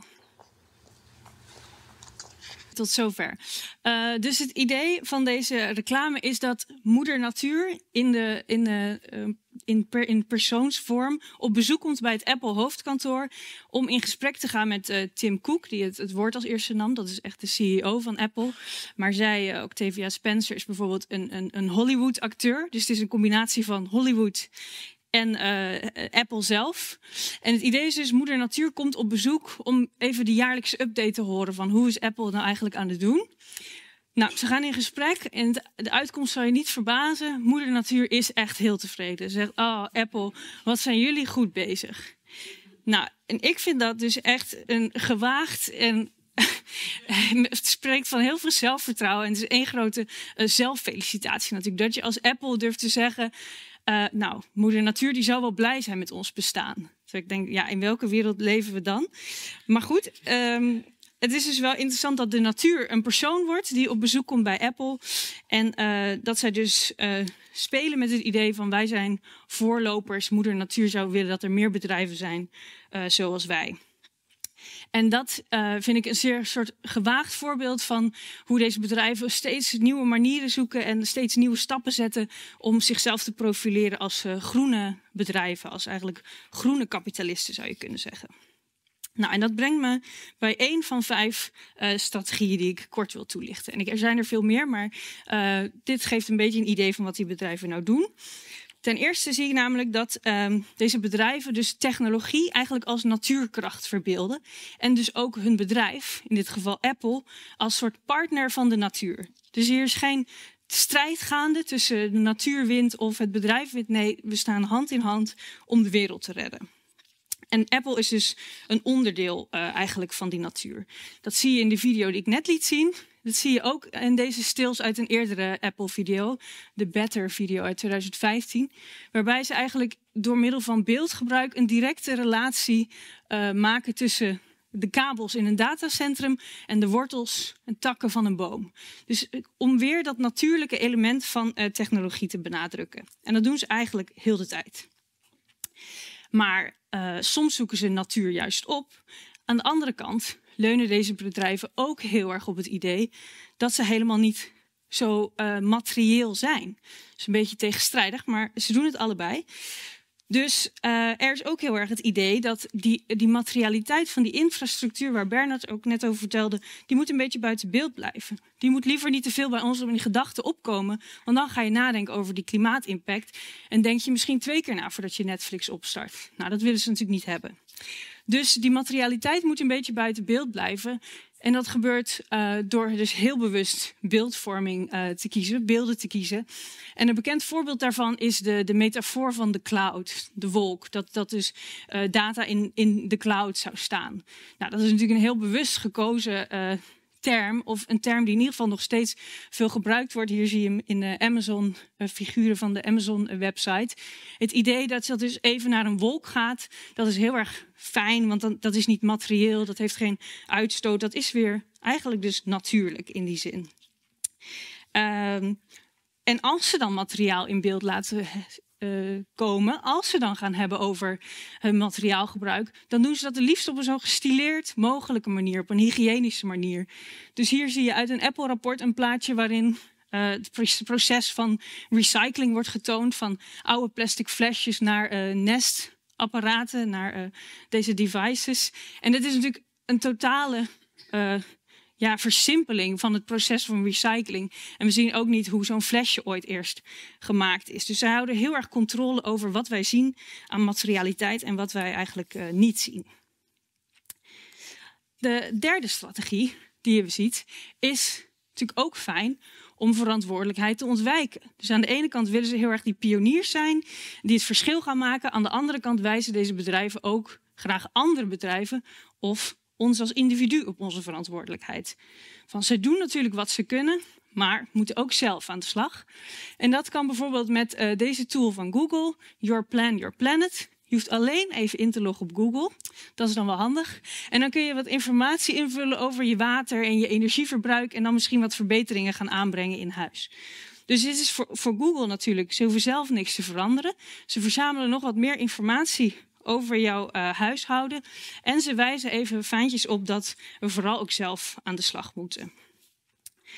Tot zover. Eh, dus het idee van deze reclame is dat moeder natuur in, de, in, eh, in, per, in persoonsvorm op bezoek komt bij het Apple hoofdkantoor om in gesprek te gaan met eh, Tim Cook, die het, het woord als eerste nam. Dat is echt de CEO van Apple. Maar zij, Octavia Spencer, is bijvoorbeeld een, een, een Hollywood acteur. Dus het is een combinatie van Hollywood en eh, Apple zelf. En het idee is dus, moeder natuur komt op bezoek om even de jaarlijkse update te horen van hoe is Apple nou eigenlijk aan het doen. Nou, ze gaan in gesprek en de uitkomst zal je niet verbazen. Moeder Natuur is echt heel tevreden. Ze zegt, oh Apple, wat zijn jullie goed bezig. Nou, en ik vind dat dus echt een gewaagd en *laughs* het spreekt van heel veel zelfvertrouwen. En het is één grote eh, zelffelicitatie natuurlijk. Dat je als Apple durft te zeggen: eh, nou, moeder natuur die zal wel blij zijn met ons bestaan. Dus ik denk, ja, in welke wereld leven we dan? Maar goed, ehm, het is dus wel interessant dat de natuur een persoon wordt die op bezoek komt bij Apple. En eh, dat zij dus eh, spelen met het idee van wij zijn voorlopers. Moeder natuur zou willen dat er meer bedrijven zijn zoals wij. En dat eh, vind ik een zeer soort gewaagd voorbeeld van hoe deze bedrijven steeds nieuwe manieren zoeken en steeds nieuwe stappen zetten om zichzelf te profileren als eh, groene bedrijven, als eigenlijk groene kapitalisten zou je kunnen zeggen. Nou, en dat brengt me bij één van vijf eh, strategieën die ik kort wil toelichten. En er zijn er veel meer, maar dit geeft een beetje een idee van wat die bedrijven nou doen. Ten eerste zie je namelijk dat ehm, deze bedrijven dus technologie eigenlijk als natuurkracht verbeelden. En dus ook hun bedrijf, in dit geval Apple, als soort partner van de natuur. Dus hier is geen strijd gaande tussen de natuurwind of het bedrijfwind. Nee, we staan hand in hand om de wereld te redden. En Apple is dus een onderdeel eh, eigenlijk van die natuur. Dat zie je in de video die ik net liet zien. Dat zie je ook in deze stils uit een eerdere Apple-video, de Better-video uit 2015, waarbij ze eigenlijk door middel van beeldgebruik een directe relatie eh, maken tussen de kabels in een datacentrum en de wortels en takken van een boom. Dus eh, om weer dat natuurlijke element van eh, technologie te benadrukken. En dat doen ze eigenlijk heel de tijd. Maar soms zoeken ze natuur juist op. Aan de andere kant leunen deze bedrijven ook heel erg op het idee dat ze helemaal niet zo eh, materieel zijn. Dat is een beetje tegenstrijdig, maar ze doen het allebei. Dus eh, er is ook heel erg het idee dat die, die materialiteit van die infrastructuur, waar Bernard ook net over vertelde, die moet een beetje buiten beeld blijven. Die moet liever niet te veel bij ons in gedachten opkomen, want dan ga je nadenken over die klimaatimpact en denk je misschien twee keer na voordat je Netflix opstart. Nou, dat willen ze natuurlijk niet hebben. Dus die materialiteit moet een beetje buiten beeld blijven. En dat gebeurt eh, door dus heel bewust beeldvorming eh, te kiezen, beelden te kiezen. En een bekend voorbeeld daarvan is de, de metafoor van de cloud, de wolk. Dat, dat dus eh, data in, in de cloud zou staan. Nou, dat is natuurlijk een heel bewust gekozen term, of een term die in ieder geval nog steeds veel gebruikt wordt. Hier zie je hem in de Amazon, eh, figuren van de Amazon-website. Het idee dat ze dus even naar een wolk gaat, dat is heel erg fijn, want dan, dat is niet materieel, dat heeft geen uitstoot. Dat is weer eigenlijk dus natuurlijk in die zin. Ehm, en als ze dan materiaal in beeld laten eh, komen, als ze dan gaan hebben over hun eh, materiaalgebruik, dan doen ze dat het liefst op een zo gestileerd mogelijke manier, op een hygiënische manier. Dus hier zie je uit een Apple-rapport een plaatje waarin eh, het proces van recycling wordt getoond, van oude plastic flesjes naar uh, nestapparaten, naar deze devices. En dat is natuurlijk een totale ja, versimpeling van het proces van recycling. En we zien ook niet hoe zo'n flesje ooit eerst gemaakt is. Dus ze houden heel erg controle over wat wij zien aan materialiteit en wat wij eigenlijk eh, niet zien. De derde strategie die je ziet, is natuurlijk ook fijn om verantwoordelijkheid te ontwijken. Dus aan de ene kant willen ze heel erg die pioniers zijn die het verschil gaan maken. Aan de andere kant wijzen deze bedrijven ook graag andere bedrijven of ons als individu op onze verantwoordelijkheid. Van ze doen natuurlijk wat ze kunnen, maar moeten ook zelf aan de slag. En dat kan bijvoorbeeld met eh, deze tool van Google, Your Plan, Your Planet. Je hoeft alleen even in te loggen op Google. Dat is dan wel handig. En dan kun je wat informatie invullen over je water en je energieverbruik. En dan misschien wat verbeteringen gaan aanbrengen in huis. Dus dit is voor, voor Google natuurlijk. Ze hoeven zelf niks te veranderen. Ze verzamelen nog wat meer informatie over jouw eh, huishouden. En ze wijzen even fijntjes op dat we vooral ook zelf aan de slag moeten.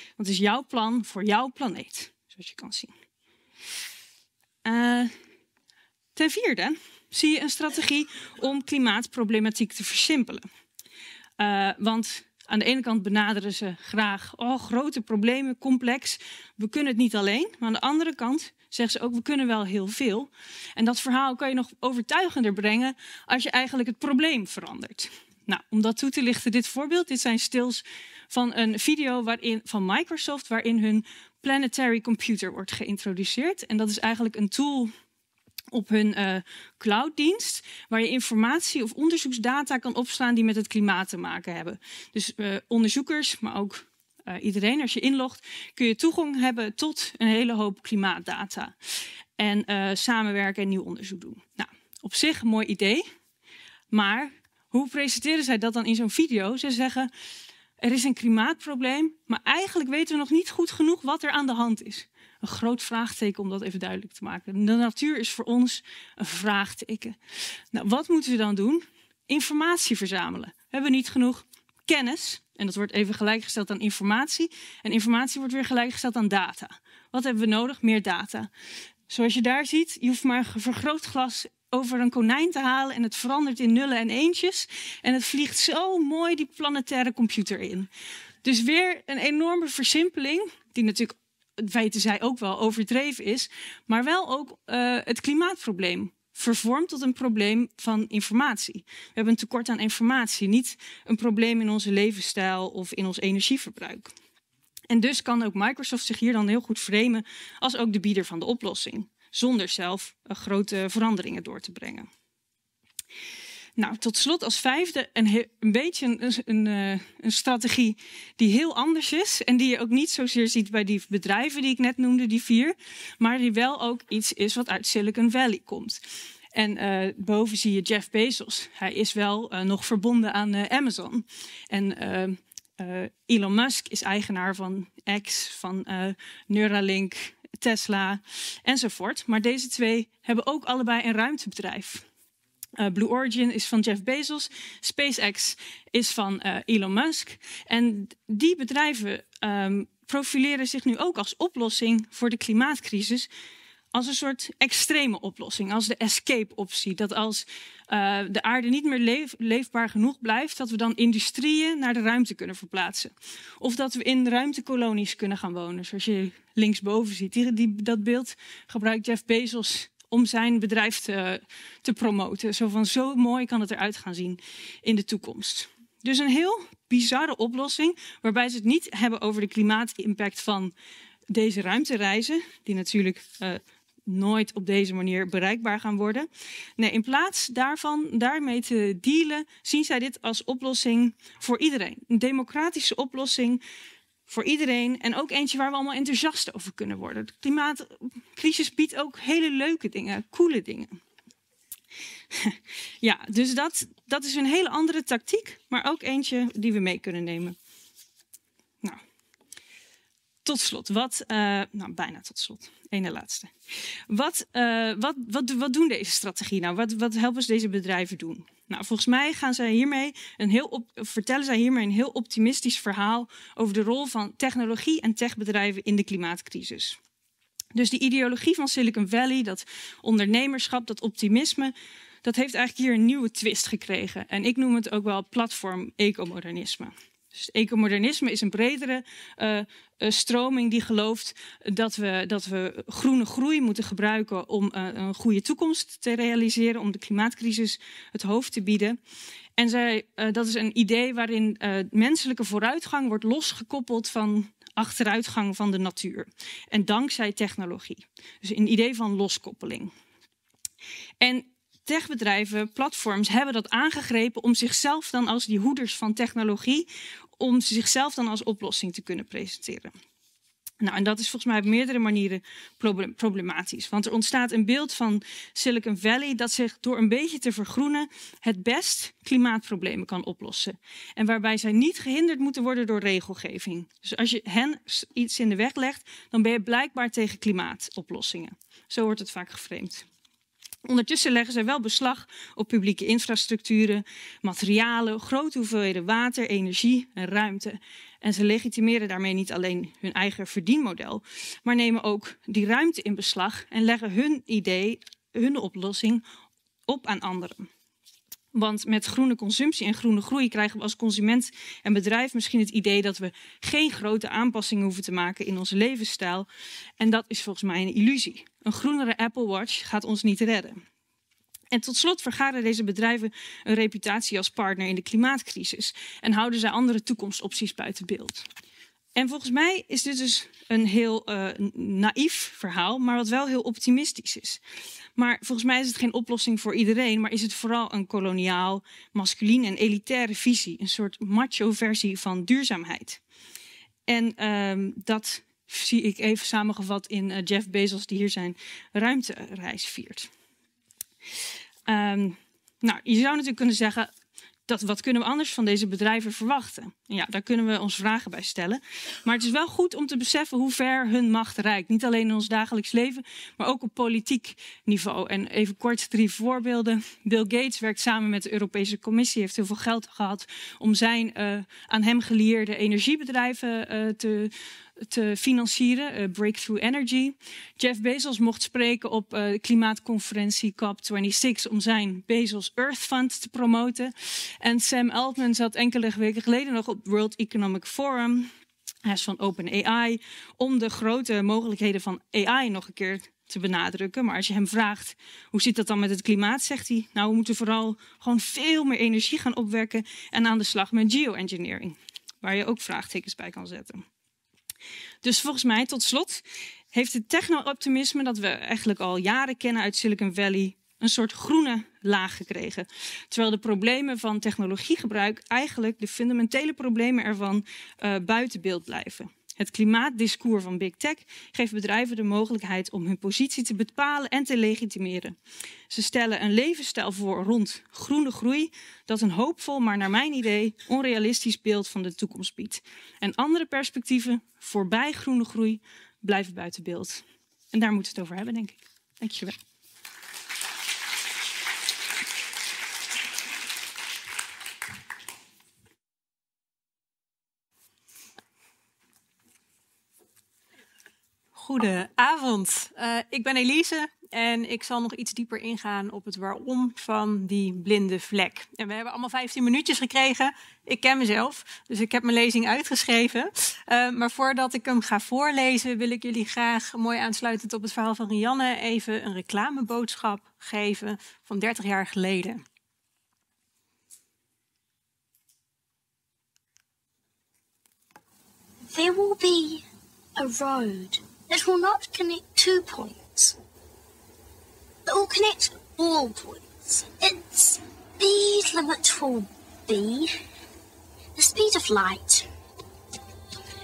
Want het is jouw plan voor jouw planeet, zoals je kan zien. Eh, ten vierde zie je een strategie om klimaatproblematiek te versimpelen. Eh, want aan de ene kant benaderen ze graag oh, grote problemen, complex, we kunnen het niet alleen. Maar aan de andere kant zeggen ze ook, we kunnen wel heel veel. En dat verhaal kan je nog overtuigender brengen als je eigenlijk het probleem verandert. Nou, om dat toe te lichten, dit voorbeeld, dit zijn stills van een video waarin, van Microsoft waarin hun planetary computer wordt geïntroduceerd. En dat is eigenlijk een tool op hun uh, clouddienst, waar je informatie of onderzoeksdata kan opslaan die met het klimaat te maken hebben. Dus eh, onderzoekers, maar ook eh, iedereen. Als je inlogt kun je toegang hebben tot een hele hoop klimaatdata. En eh, samenwerken en nieuw onderzoek doen. Nou, op zich een mooi idee. Maar hoe presenteren zij dat dan in zo'n video? Ze zeggen, er is een klimaatprobleem, maar eigenlijk weten we nog niet goed genoeg wat er aan de hand is. Een groot vraagteken om dat even duidelijk te maken. De natuur is voor ons een vraagteken. Nou, wat moeten we dan doen? Informatie verzamelen. We hebben niet genoeg kennis. En dat wordt even gelijkgesteld aan informatie. En informatie wordt weer gelijkgesteld aan data. Wat hebben we nodig? Meer data. Zoals je daar ziet, je hoeft maar een vergrootglas over een konijn te halen en het verandert in nullen en eentjes. En het vliegt zo mooi die planetaire computer in. Dus weer een enorme versimpeling, die natuurlijk weten zij ook wel overdreven is, maar wel ook eh, het klimaatprobleem vervormt tot een probleem van informatie. We hebben een tekort aan informatie, niet een probleem in onze levensstijl of in ons energieverbruik. En dus kan ook Microsoft zich hier dan heel goed framen als ook de bieder van de oplossing, zonder zelf eh, grote veranderingen door te brengen. Nou, tot slot als vijfde een, een beetje een, een, eh, een, strategie die heel anders is en die je ook niet zozeer ziet bij die bedrijven die ik net noemde, die vier, maar die wel ook iets is wat uit Silicon Valley komt. En eh, boven zie je Jeff Bezos. Hij is wel eh, nog verbonden aan eh, Amazon. En Elon Musk is eigenaar van X, van Neuralink, Tesla enzovoort. Maar deze twee hebben ook allebei een ruimtebedrijf. Blue Origin is van Jeff Bezos, SpaceX is van Elon Musk. En die bedrijven ehm, profileren zich nu ook als oplossing voor de klimaatcrisis als een soort extreme oplossing, als de escape-optie. Dat als eh, de aarde niet meer leefbaar genoeg blijft, dat we dan industrieën naar de ruimte kunnen verplaatsen. Of dat we in ruimtekolonies kunnen gaan wonen, zoals je linksboven ziet. Die, dat beeld gebruikt Jeff Bezos om zijn bedrijf te, te promoten. Zo van zo mooi kan het eruit gaan zien in de toekomst. Dus een heel bizarre oplossing, waarbij ze het niet hebben over de klimaatimpact van deze ruimtereizen, die natuurlijk eh, nooit op deze manier bereikbaar gaan worden. Nee, in plaats daarvan daarmee te dealen, zien zij dit als oplossing voor iedereen. Een democratische oplossing voor iedereen en ook eentje waar we allemaal enthousiast over kunnen worden. De klimaatcrisis biedt ook hele leuke dingen, coole dingen. *laughs* ja, dus dat, dat is een hele andere tactiek, maar ook eentje die we mee kunnen nemen. Tot slot, wat, eh, nou bijna tot slot, ene laatste. Wat, eh, wat, wat, wat doen deze strategie nou? Wat, wat helpen ze deze bedrijven doen? Nou, volgens mij gaan zij hiermee een heel vertellen zij hiermee een heel optimistisch verhaal over de rol van technologie en techbedrijven in de klimaatcrisis. Dus die ideologie van Silicon Valley, dat ondernemerschap, dat optimisme, dat heeft eigenlijk hier een nieuwe twist gekregen. En ik noem het ook wel platform-ecomodernisme. Dus ecomodernisme is een bredere eh, eh, stroming die gelooft dat we, dat we groene groei moeten gebruiken om eh, een goede toekomst te realiseren, om de klimaatcrisis het hoofd te bieden. En zij, dat is een idee waarin menselijke vooruitgang wordt losgekoppeld van achteruitgang van de natuur. En dankzij technologie. Dus een idee van loskoppeling. En techbedrijven, platforms hebben dat aangegrepen om zichzelf dan als die hoeders van technologie, om zichzelf dan als oplossing te kunnen presenteren. Nou, en dat is volgens mij op meerdere manieren problematisch. Want er ontstaat een beeld van Silicon Valley dat zich door een beetje te vergroenen het best klimaatproblemen kan oplossen. En waarbij zij niet gehinderd moeten worden door regelgeving. Dus als je hen iets in de weg legt, dan ben je blijkbaar tegen klimaatoplossingen. Zo wordt het vaak geframed. Ondertussen leggen zij wel beslag op publieke infrastructuren, materialen, grote hoeveelheden water, energie en ruimte. En ze legitimeren daarmee niet alleen hun eigen verdienmodel, maar nemen ook die ruimte in beslag en leggen hun idee, hun oplossing op aan anderen. Want met groene consumptie en groene groei krijgen we als consument en bedrijf misschien het idee dat we geen grote aanpassingen hoeven te maken in onze levensstijl. En dat is volgens mij een illusie. Een groenere Apple Watch gaat ons niet redden. En tot slot vergaren deze bedrijven een reputatie als partner in de klimaatcrisis en houden zij andere toekomstopties buiten beeld. En volgens mij is dit dus een heel uh, naïef verhaal, maar wat wel heel optimistisch is. Maar volgens mij is het geen oplossing voor iedereen, maar is het vooral een koloniaal, masculine en elitaire visie. Een soort macho-versie van duurzaamheid. En ehm, dat zie ik even samengevat in eh, Jeff Bezos, die hier zijn ruimtereis viert. Ehm, nou, je zou natuurlijk kunnen zeggen, wat kunnen we anders van deze bedrijven verwachten? Ja, daar kunnen we ons vragen bij stellen. Maar het is wel goed om te beseffen hoe ver hun macht reikt. Niet alleen in ons dagelijks leven, maar ook op politiek niveau. En even kort drie voorbeelden. Bill Gates werkt samen met de Europese Commissie, heeft heel veel geld gehad om zijn eh, aan hem gelieerde energiebedrijven uh, te te financieren, eh, Breakthrough Energy. Jeff Bezos mocht spreken op eh, klimaatconferentie COP26 om zijn Bezos Earth Fund te promoten. En Sam Altman zat enkele weken geleden nog op World Economic Forum. Hij is van OpenAI, om de grote mogelijkheden van AI nog een keer te benadrukken. Maar als je hem vraagt hoe zit dat dan met het klimaat, zegt hij: Nou, we moeten vooral gewoon veel meer energie gaan opwekken en aan de slag met geoengineering, waar je ook vraagtekens bij kan zetten. Dus volgens mij, tot slot, heeft het techno-optimisme dat we eigenlijk al jaren kennen uit Silicon Valley een soort groene laag gekregen. Terwijl de problemen van technologiegebruik eigenlijk de fundamentele problemen ervan eh, buiten beeld blijven. Het klimaatdiscours van Big Tech geeft bedrijven de mogelijkheid om hun positie te bepalen en te legitimeren. Ze stellen een levensstijl voor rond groene groei dat een hoopvol, maar naar mijn idee onrealistisch beeld van de toekomst biedt. En andere perspectieven voorbij groene groei blijven buiten beeld. En daar moeten we het over hebben, denk ik. Dankjewel. Goedenavond. Uh, ik ben Elise en ik zal nog iets dieper ingaan op het waarom van die blinde vlek. En we hebben allemaal 15 minuutjes gekregen. Ik ken mezelf, dus ik heb mijn lezing uitgeschreven. Eh, maar voordat ik hem ga voorlezen, wil ik jullie graag, mooi aansluitend op het verhaal van Rianne, even een reclameboodschap geven van 30 jaar geleden. There will be a road. that will not connect two points. It will connect all points. Its speed limit will be the speed of light.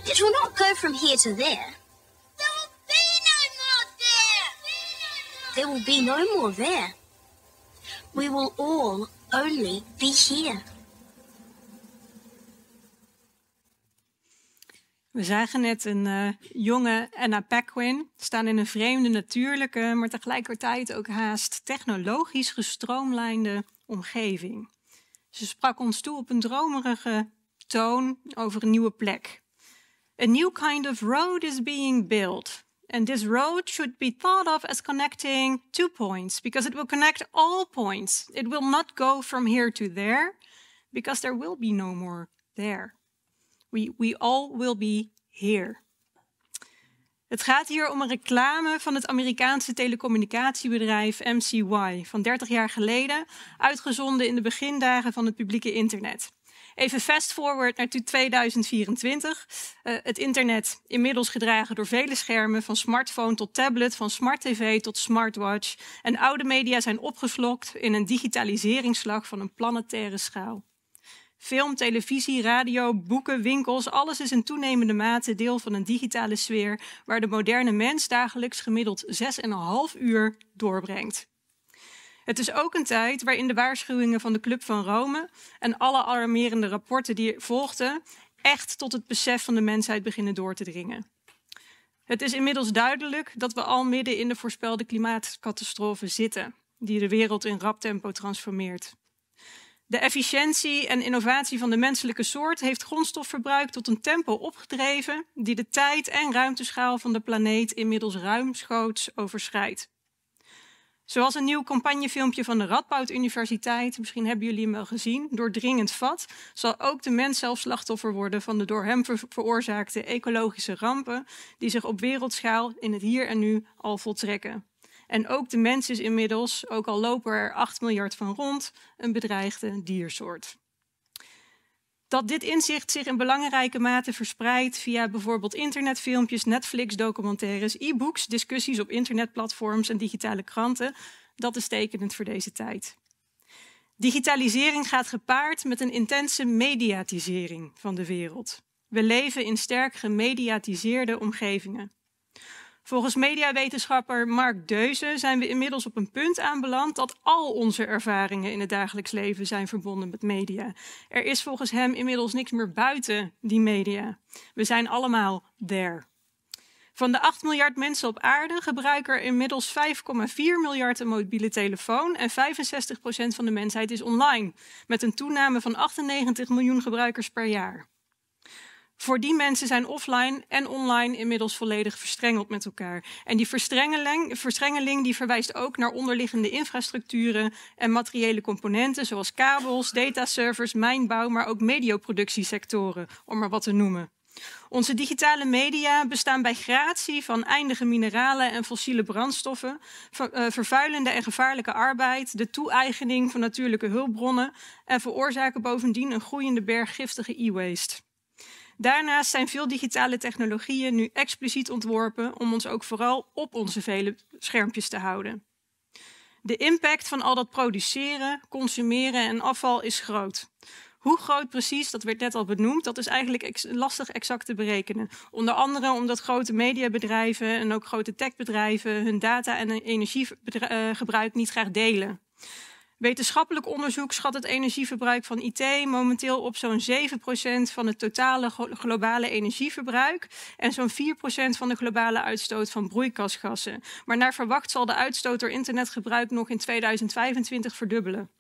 It will not go from here to there. There will be no more there. There will be no more there. We will all only be here. We zagen net een eh, jonge Anna Paquin staan in een vreemde natuurlijke, maar tegelijkertijd ook haast technologisch gestroomlijnde omgeving. Ze sprak ons toe op een dromerige toon over een nieuwe plek. A new kind of road is being built. And this road should be thought of as connecting two points because it will connect all points. It will not go from here to there because there will be no more there. We, we all will be here. Het gaat hier om een reclame van het Amerikaanse telecommunicatiebedrijf MCY van 30 jaar geleden, uitgezonden in de begindagen van het publieke internet. Even fast forward naar 2024. Eh, het internet, inmiddels gedragen door vele schermen, van smartphone tot tablet, van smart tv tot smartwatch. En oude media zijn opgeslokt in een digitaliseringsslag van een planetaire schaal. Film, televisie, radio, boeken, winkels, alles is in toenemende mate deel van een digitale sfeer waar de moderne mens dagelijks gemiddeld 6,5 uur doorbrengt. Het is ook een tijd waarin de waarschuwingen van de Club van Rome en alle alarmerende rapporten die volgden echt tot het besef van de mensheid beginnen door te dringen. Het is inmiddels duidelijk dat we al midden in de voorspelde klimaatcatastrofe zitten, die de wereld in rap tempo transformeert. De efficiëntie en innovatie van de menselijke soort heeft grondstofverbruik tot een tempo opgedreven die de tijd en ruimteschaal van de planeet inmiddels ruimschoots overschrijdt. Zoals een nieuw campagnefilmpje van de Radboud Universiteit, misschien hebben jullie hem al gezien, doordringend vat, zal ook de mens zelf slachtoffer worden van de door hem veroorzaakte ecologische rampen die zich op wereldschaal in het hier en nu al voltrekken. En ook de mens is inmiddels, ook al lopen er 8 miljard van rond, een bedreigde diersoort. Dat dit inzicht zich in belangrijke mate verspreidt via bijvoorbeeld internetfilmpjes, Netflix-documentaires, e-books, discussies op internetplatforms en digitale kranten, dat is tekenend voor deze tijd. Digitalisering gaat gepaard met een intense mediatisering van de wereld. We leven in sterk gemediatiseerde omgevingen. Volgens mediawetenschapper Mark Deuzen zijn we inmiddels op een punt aanbeland dat al onze ervaringen in het dagelijks leven zijn verbonden met media. Er is volgens hem inmiddels niks meer buiten die media. We zijn allemaal there. Van de 8 miljard mensen op aarde gebruiken er inmiddels 5,4 miljard een mobiele telefoon en 65% van de mensheid is online, met een toename van 98 miljoen gebruikers per jaar voor die mensen zijn offline en online inmiddels volledig verstrengeld met elkaar. En die verstrengeling, verstrengeling die verwijst ook naar onderliggende infrastructuren en materiële componenten zoals kabels, dataservers, mijnbouw, maar ook medioproductiesectoren, om maar wat te noemen. Onze digitale media bestaan bij gratie van eindige mineralen en fossiele brandstoffen, eh, vervuilende en gevaarlijke arbeid, de toe-eigening van natuurlijke hulpbronnen en veroorzaken bovendien een groeiende berg giftige e-waste. Daarnaast zijn veel digitale technologieën nu expliciet ontworpen om ons ook vooral op onze vele schermpjes te houden. De impact van al dat produceren, consumeren en afval is groot. Hoe groot precies, dat werd net al benoemd, dat is eigenlijk lastig exact te berekenen. Onder andere omdat grote mediabedrijven en ook grote techbedrijven hun data en energiegebruik eh, niet graag delen. Wetenschappelijk onderzoek schat het energieverbruik van IT momenteel op zo'n 7% van het totale globale energieverbruik en zo'n 4% van de globale uitstoot van broeikasgassen. Maar naar verwacht zal de uitstoot door internetgebruik nog in 2025 verdubbelen.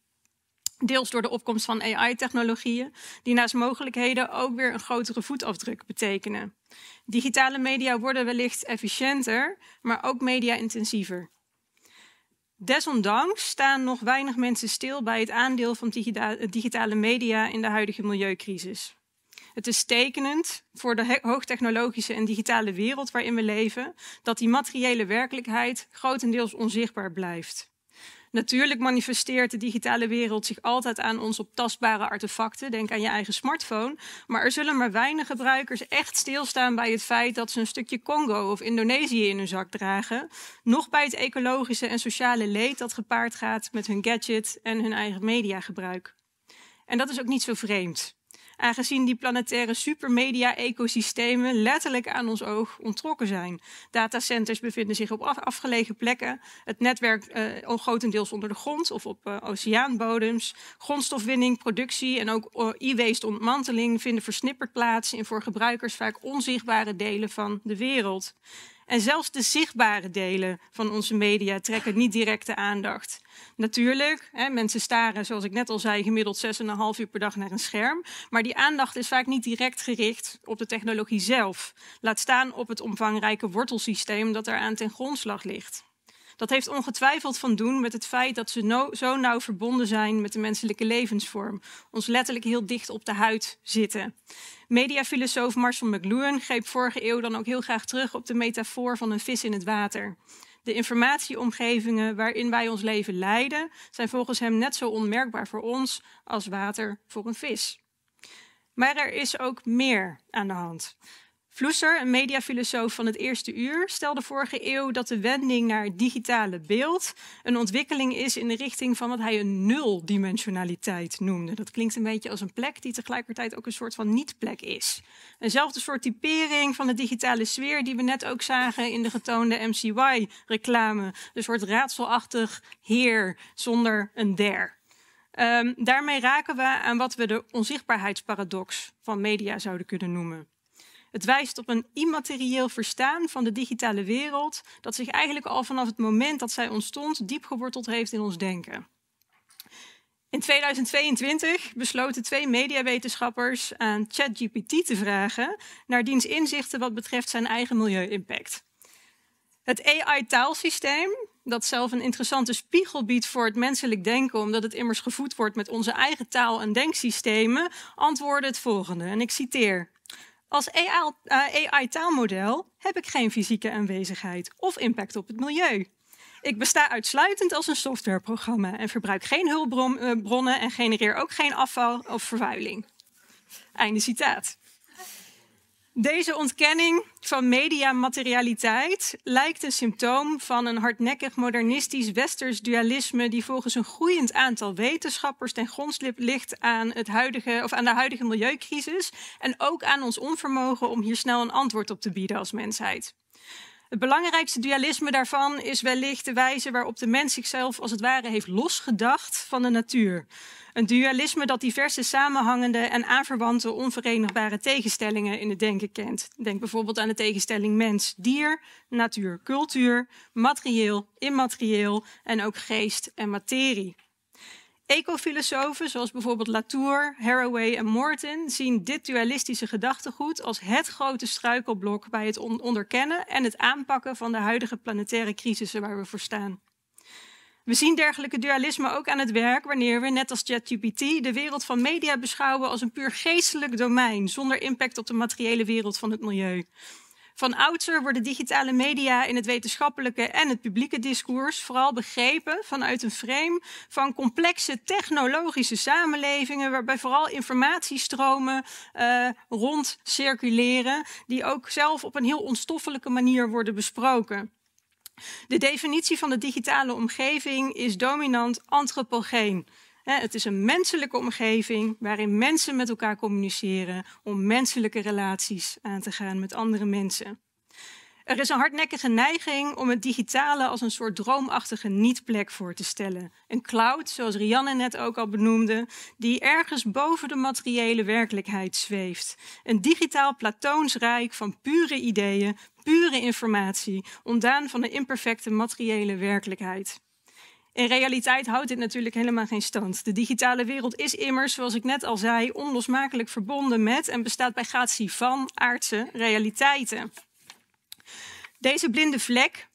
Deels door de opkomst van AI-technologieën, die naast mogelijkheden ook weer een grotere voetafdruk betekenen. Digitale media worden wellicht efficiënter, maar ook media-intensiever. Desondanks staan nog weinig mensen stil bij het aandeel van digitale media in de huidige milieucrisis. Het is tekenend voor de hoogtechnologische en digitale wereld waarin we leven dat die materiële werkelijkheid grotendeels onzichtbaar blijft. Natuurlijk manifesteert de digitale wereld zich altijd aan ons op tastbare artefacten. Denk aan je eigen smartphone. Maar er zullen maar weinig gebruikers echt stilstaan bij het feit dat ze een stukje Congo of Indonesië in hun zak dragen. Nog bij het ecologische en sociale leed dat gepaard gaat met hun gadget en hun eigen mediagebruik. En dat is ook niet zo vreemd aangezien die planetaire supermedia-ecosystemen letterlijk aan ons oog ontrokken zijn. Datacenters bevinden zich op afgelegen plekken, het netwerk eh, grotendeels onder de grond of op eh, oceaanbodems. Grondstofwinning, productie en ook eh, e-waste ontmanteling vinden versnipperd plaats in voor gebruikers vaak onzichtbare delen van de wereld. En zelfs de zichtbare delen van onze media trekken niet direct de aandacht. Natuurlijk, hè, mensen staren, zoals ik net al zei, gemiddeld 6,5 uur per dag naar een scherm. Maar die aandacht is vaak niet direct gericht op de technologie zelf. Laat staan op het omvangrijke wortelsysteem dat eraan ten grondslag ligt. Dat heeft ongetwijfeld van doen met het feit dat ze zo nauw verbonden zijn met de menselijke levensvorm. Ons letterlijk heel dicht op de huid zitten. Mediafilosoof Marshall McLuhan greep vorige eeuw dan ook heel graag terug op de metafoor van een vis in het water. De informatieomgevingen waarin wij ons leven leiden zijn volgens hem net zo onmerkbaar voor ons als water voor een vis. Maar er is ook meer aan de hand. Vloeser, een mediafilosoof van het eerste uur, stelde vorige eeuw dat de wending naar digitale beeld een ontwikkeling is in de richting van wat hij een nuldimensionaliteit noemde. Dat klinkt een beetje als een plek die tegelijkertijd ook een soort van niet-plek is. Eenzelfde soort typering van de digitale sfeer die we net ook zagen in de getoonde MCY-reclame. Een soort raadselachtig heer zonder een der. Ehm, daarmee raken we aan wat we de onzichtbaarheidsparadox van media zouden kunnen noemen. Het wijst op een immaterieel verstaan van de digitale wereld dat zich eigenlijk al vanaf het moment dat zij ontstond diep geworteld heeft in ons denken. In 2022 besloten twee mediawetenschappers aan ChatGPT te vragen naar diens inzichten wat betreft zijn eigen milieu-impact. Het AI-taalsysteem, dat zelf een interessante spiegel biedt voor het menselijk denken, omdat het immers gevoed wordt met onze eigen taal en denksystemen, antwoordde het volgende, en ik citeer. Als AI-taalmodel eh, heb ik geen fysieke aanwezigheid of impact op het milieu. Ik besta uitsluitend als een softwareprogramma en verbruik geen hulpbronnen eh, en genereer ook geen afval of vervuiling. Einde citaat. Deze ontkenning van mediamaterialiteit lijkt een symptoom van een hardnekkig modernistisch westers dualisme die volgens een groeiend aantal wetenschappers ten grondslip ligt aan, het huidige, of aan de huidige milieucrisis en ook aan ons onvermogen om hier snel een antwoord op te bieden als mensheid. Het belangrijkste dualisme daarvan is wellicht de wijze waarop de mens zichzelf als het ware heeft losgedacht van de natuur. Een dualisme dat diverse samenhangende en aanverwante onverenigbare tegenstellingen in het denken kent. Denk bijvoorbeeld aan de tegenstelling mens-dier, natuur-cultuur, materieel-immaterieel en ook geest en materie. Ecofilosofen zoals bijvoorbeeld Latour, Haraway en Morton zien dit dualistische gedachtegoed als het grote struikelblok bij het onderkennen en het aanpakken van de huidige planetaire crisissen waar we voor staan. We zien dergelijke dualisme ook aan het werk wanneer we, net als ChatGPT, de wereld van media beschouwen als een puur geestelijk domein, zonder impact op de materiële wereld van het milieu. Van oudsher worden digitale media in het wetenschappelijke en het publieke discours vooral begrepen vanuit een frame van complexe technologische samenlevingen, waarbij vooral informatiestromen uh, eh, rond circuleren, die ook zelf op een heel onstoffelijke manier worden besproken. De definitie van de digitale omgeving is dominant antropogeen. Het is een menselijke omgeving waarin mensen met elkaar communiceren om menselijke relaties aan te gaan met andere mensen. Er is een hardnekkige neiging om het digitale als een soort droomachtige niet-plek voor te stellen. Een cloud, zoals Rianne net ook al benoemde, die ergens boven de materiële werkelijkheid zweeft. Een digitaal platoonsrijk van pure ideeën, pure informatie, ontdaan van een imperfecte materiële werkelijkheid. In realiteit houdt dit natuurlijk helemaal geen stand. De digitale wereld is immers, zoals ik net al zei, onlosmakelijk verbonden met en bestaat bij gratie van aardse realiteiten. Deze blinde vlek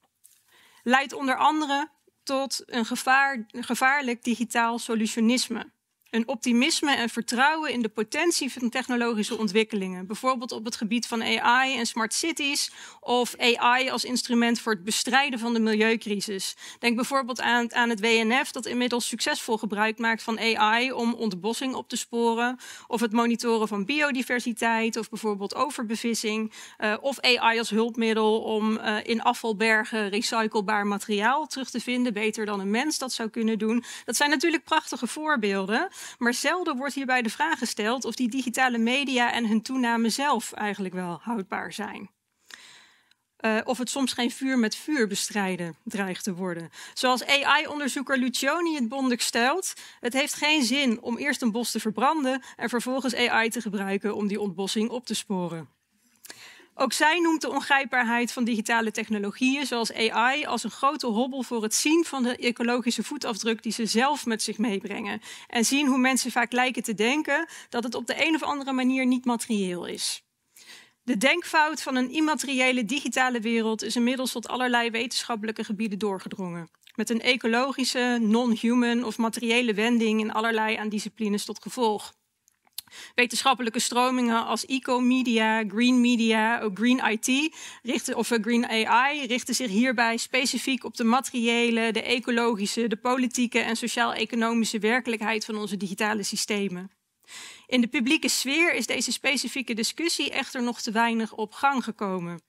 leidt onder andere tot een, gevaar, een gevaarlijk digitaal solutionisme een optimisme en vertrouwen in de potentie van technologische ontwikkelingen. Bijvoorbeeld op het gebied van AI en smart cities of AI als instrument voor het bestrijden van de milieucrisis. Denk bijvoorbeeld aan, het WNF dat inmiddels succesvol gebruik maakt van AI om ontbossing op te sporen of het monitoren van biodiversiteit of bijvoorbeeld overbevissing eh, of AI als hulpmiddel om eh, in afvalbergen recyclebaar materiaal terug te vinden, beter dan een mens dat zou kunnen doen. Dat zijn natuurlijk prachtige voorbeelden. Maar zelden wordt hierbij de vraag gesteld of die digitale media en hun toename zelf eigenlijk wel houdbaar zijn. Eh, of het soms geen vuur met vuur bestrijden dreigt te worden. Zoals AI-onderzoeker Lucioni het bondig stelt: het heeft geen zin om eerst een bos te verbranden en vervolgens AI te gebruiken om die ontbossing op te sporen. Ook zij noemt de ongrijpbaarheid van digitale technologieën zoals AI als een grote hobbel voor het zien van de ecologische voetafdruk die ze zelf met zich meebrengen. En zien hoe mensen vaak lijken te denken dat het op de een of andere manier niet materieel is. De denkfout van een immateriële digitale wereld is inmiddels tot allerlei wetenschappelijke gebieden doorgedrongen. Met een ecologische, non-human of materiële wending in allerlei aan disciplines tot gevolg wetenschappelijke stromingen als eco-media, green media, ook green IT richten, of eh, green AI richten zich hierbij specifiek op de materiële, de ecologische, de politieke en sociaal-economische werkelijkheid van onze digitale systemen. In de publieke sfeer is deze specifieke discussie echter nog te weinig op gang gekomen.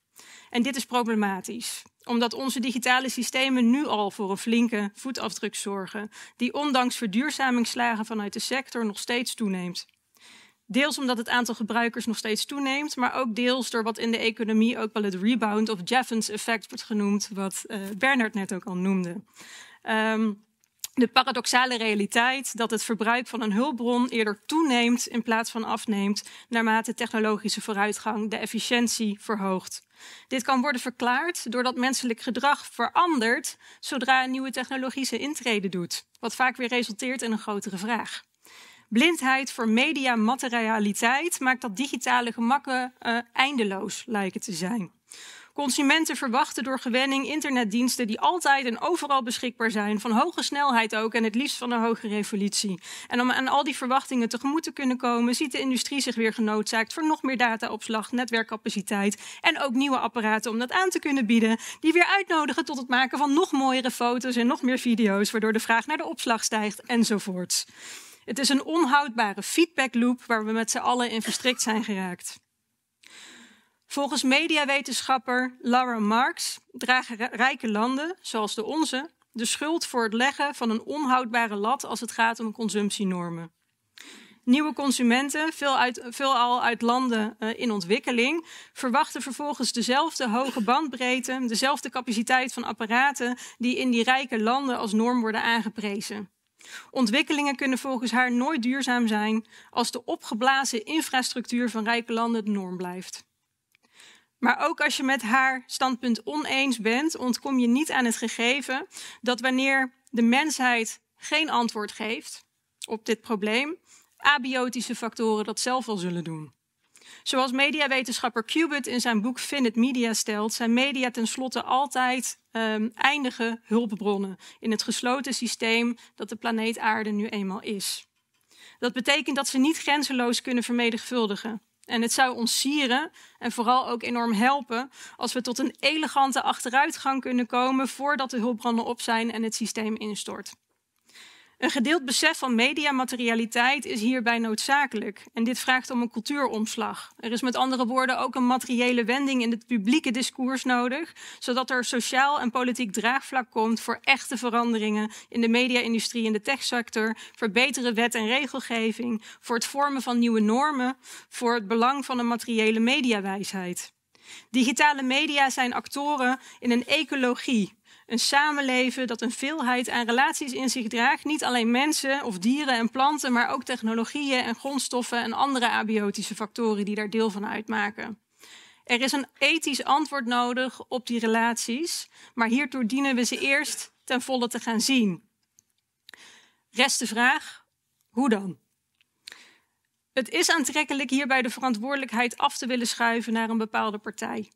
En dit is problematisch, omdat onze digitale systemen nu al voor een flinke voetafdruk zorgen, die ondanks verduurzamingslagen vanuit de sector nog steeds toeneemt. Deels omdat het aantal gebruikers nog steeds toeneemt, maar ook deels door wat in de economie ook wel het rebound of Jeffens effect wordt genoemd, wat uh, Bernard net ook al noemde. Ehm, de paradoxale realiteit dat het verbruik van een hulpbron eerder toeneemt in plaats van afneemt, naarmate technologische vooruitgang de efficiëntie verhoogt. Dit kan worden verklaard doordat menselijk gedrag verandert zodra een nieuwe technologische intrede doet, wat vaak weer resulteert in een grotere vraag blindheid voor media materialiteit maakt dat digitale gemakken eh, eindeloos lijken te zijn. Consumenten verwachten door gewenning internetdiensten die altijd en overal beschikbaar zijn, van hoge snelheid ook en het liefst van een hoge revolutie. En om aan al die verwachtingen tegemoet te kunnen komen, ziet de industrie zich weer genoodzaakt voor nog meer dataopslag, netwerkcapaciteit en ook nieuwe apparaten om dat aan te kunnen bieden, die weer uitnodigen tot het maken van nog mooiere foto's en nog meer video's, waardoor de vraag naar de opslag stijgt enzovoorts. Het is een onhoudbare feedbackloop waar we met z'n allen in verstrikt zijn geraakt. Volgens mediawetenschapper Laura Marx dragen rijke landen, zoals de onze, de schuld voor het leggen van een onhoudbare lat als het gaat om consumptienormen. Nieuwe consumenten, veel uit, veelal uit landen eh, in ontwikkeling, verwachten vervolgens dezelfde hoge bandbreedte, dezelfde capaciteit van apparaten die in die rijke landen als norm worden aangeprezen. Ontwikkelingen kunnen volgens haar nooit duurzaam zijn als de opgeblazen infrastructuur van rijke landen de norm blijft. Maar ook als je met haar standpunt oneens bent, ontkom je niet aan het gegeven dat wanneer de mensheid geen antwoord geeft op dit probleem, abiotische factoren dat zelf wel zullen doen. Zoals mediawetenschapper Qubit in zijn boek Finite Media stelt, zijn media tenslotte altijd ehm, eindige hulpbronnen in het gesloten systeem dat de planeet Aarde nu eenmaal is. Dat betekent dat ze niet grenzeloos kunnen vermenigvuldigen. En het zou ons sieren en vooral ook enorm helpen als we tot een elegante achteruitgang kunnen komen voordat de hulpbronnen op zijn en het systeem instort. Een gedeeld besef van mediamaterialiteit is hierbij noodzakelijk. En dit vraagt om een cultuuromslag. Er is met andere woorden ook een materiële wending in het publieke discours nodig, zodat er sociaal en politiek draagvlak komt voor echte veranderingen in de media-industrie en de techsector, voor betere wet- en regelgeving, voor het vormen van nieuwe normen, voor het belang van een materiële mediawijsheid. Digitale media zijn actoren in een ecologie een samenleven dat een veelheid aan relaties in zich draagt. Niet alleen mensen of dieren en planten, maar ook technologieën en grondstoffen en andere abiotische factoren die daar deel van uitmaken. Er is een ethisch antwoord nodig op die relaties, maar hiertoe dienen we ze eerst ten volle te gaan zien. Rest de vraag: hoe dan? Het is aantrekkelijk hierbij de verantwoordelijkheid af te willen schuiven naar een bepaalde partij.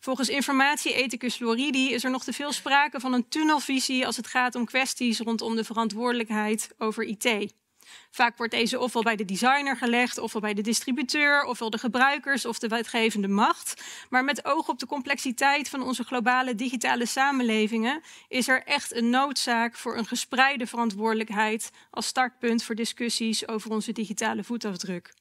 Volgens informatie-ethicus Floridi is er nog te veel sprake van een tunnelvisie als het gaat om kwesties rondom de verantwoordelijkheid over IT. Vaak wordt deze ofwel bij de designer gelegd, ofwel bij de distributeur, ofwel de gebruikers of de wetgevende macht. Maar met oog op de complexiteit van onze globale digitale samenlevingen is er echt een noodzaak voor een gespreide verantwoordelijkheid als startpunt voor discussies over onze digitale voetafdruk.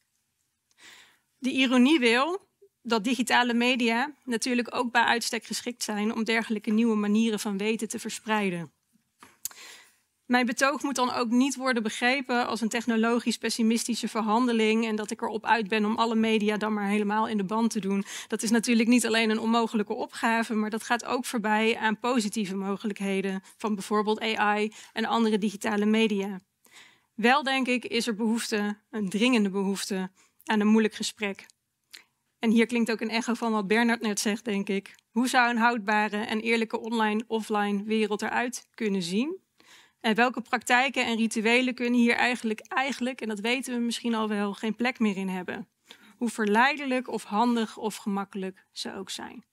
De ironie wil dat digitale media natuurlijk ook bij uitstek geschikt zijn om dergelijke nieuwe manieren van weten te verspreiden. Mijn betoog moet dan ook niet worden begrepen als een technologisch pessimistische verhandeling en dat ik erop uit ben om alle media dan maar helemaal in de band te doen. Dat is natuurlijk niet alleen een onmogelijke opgave, maar dat gaat ook voorbij aan positieve mogelijkheden van bijvoorbeeld AI en andere digitale media. Wel denk ik is er behoefte, een dringende behoefte, aan een moeilijk gesprek en hier klinkt ook een echo van wat Bernard net zegt, denk ik. Hoe zou een houdbare en eerlijke online-offline wereld eruit kunnen zien? En welke praktijken en rituelen kunnen hier eigenlijk, eigenlijk, en dat weten we misschien al wel, geen plek meer in hebben? Hoe verleidelijk of handig of gemakkelijk ze ook zijn.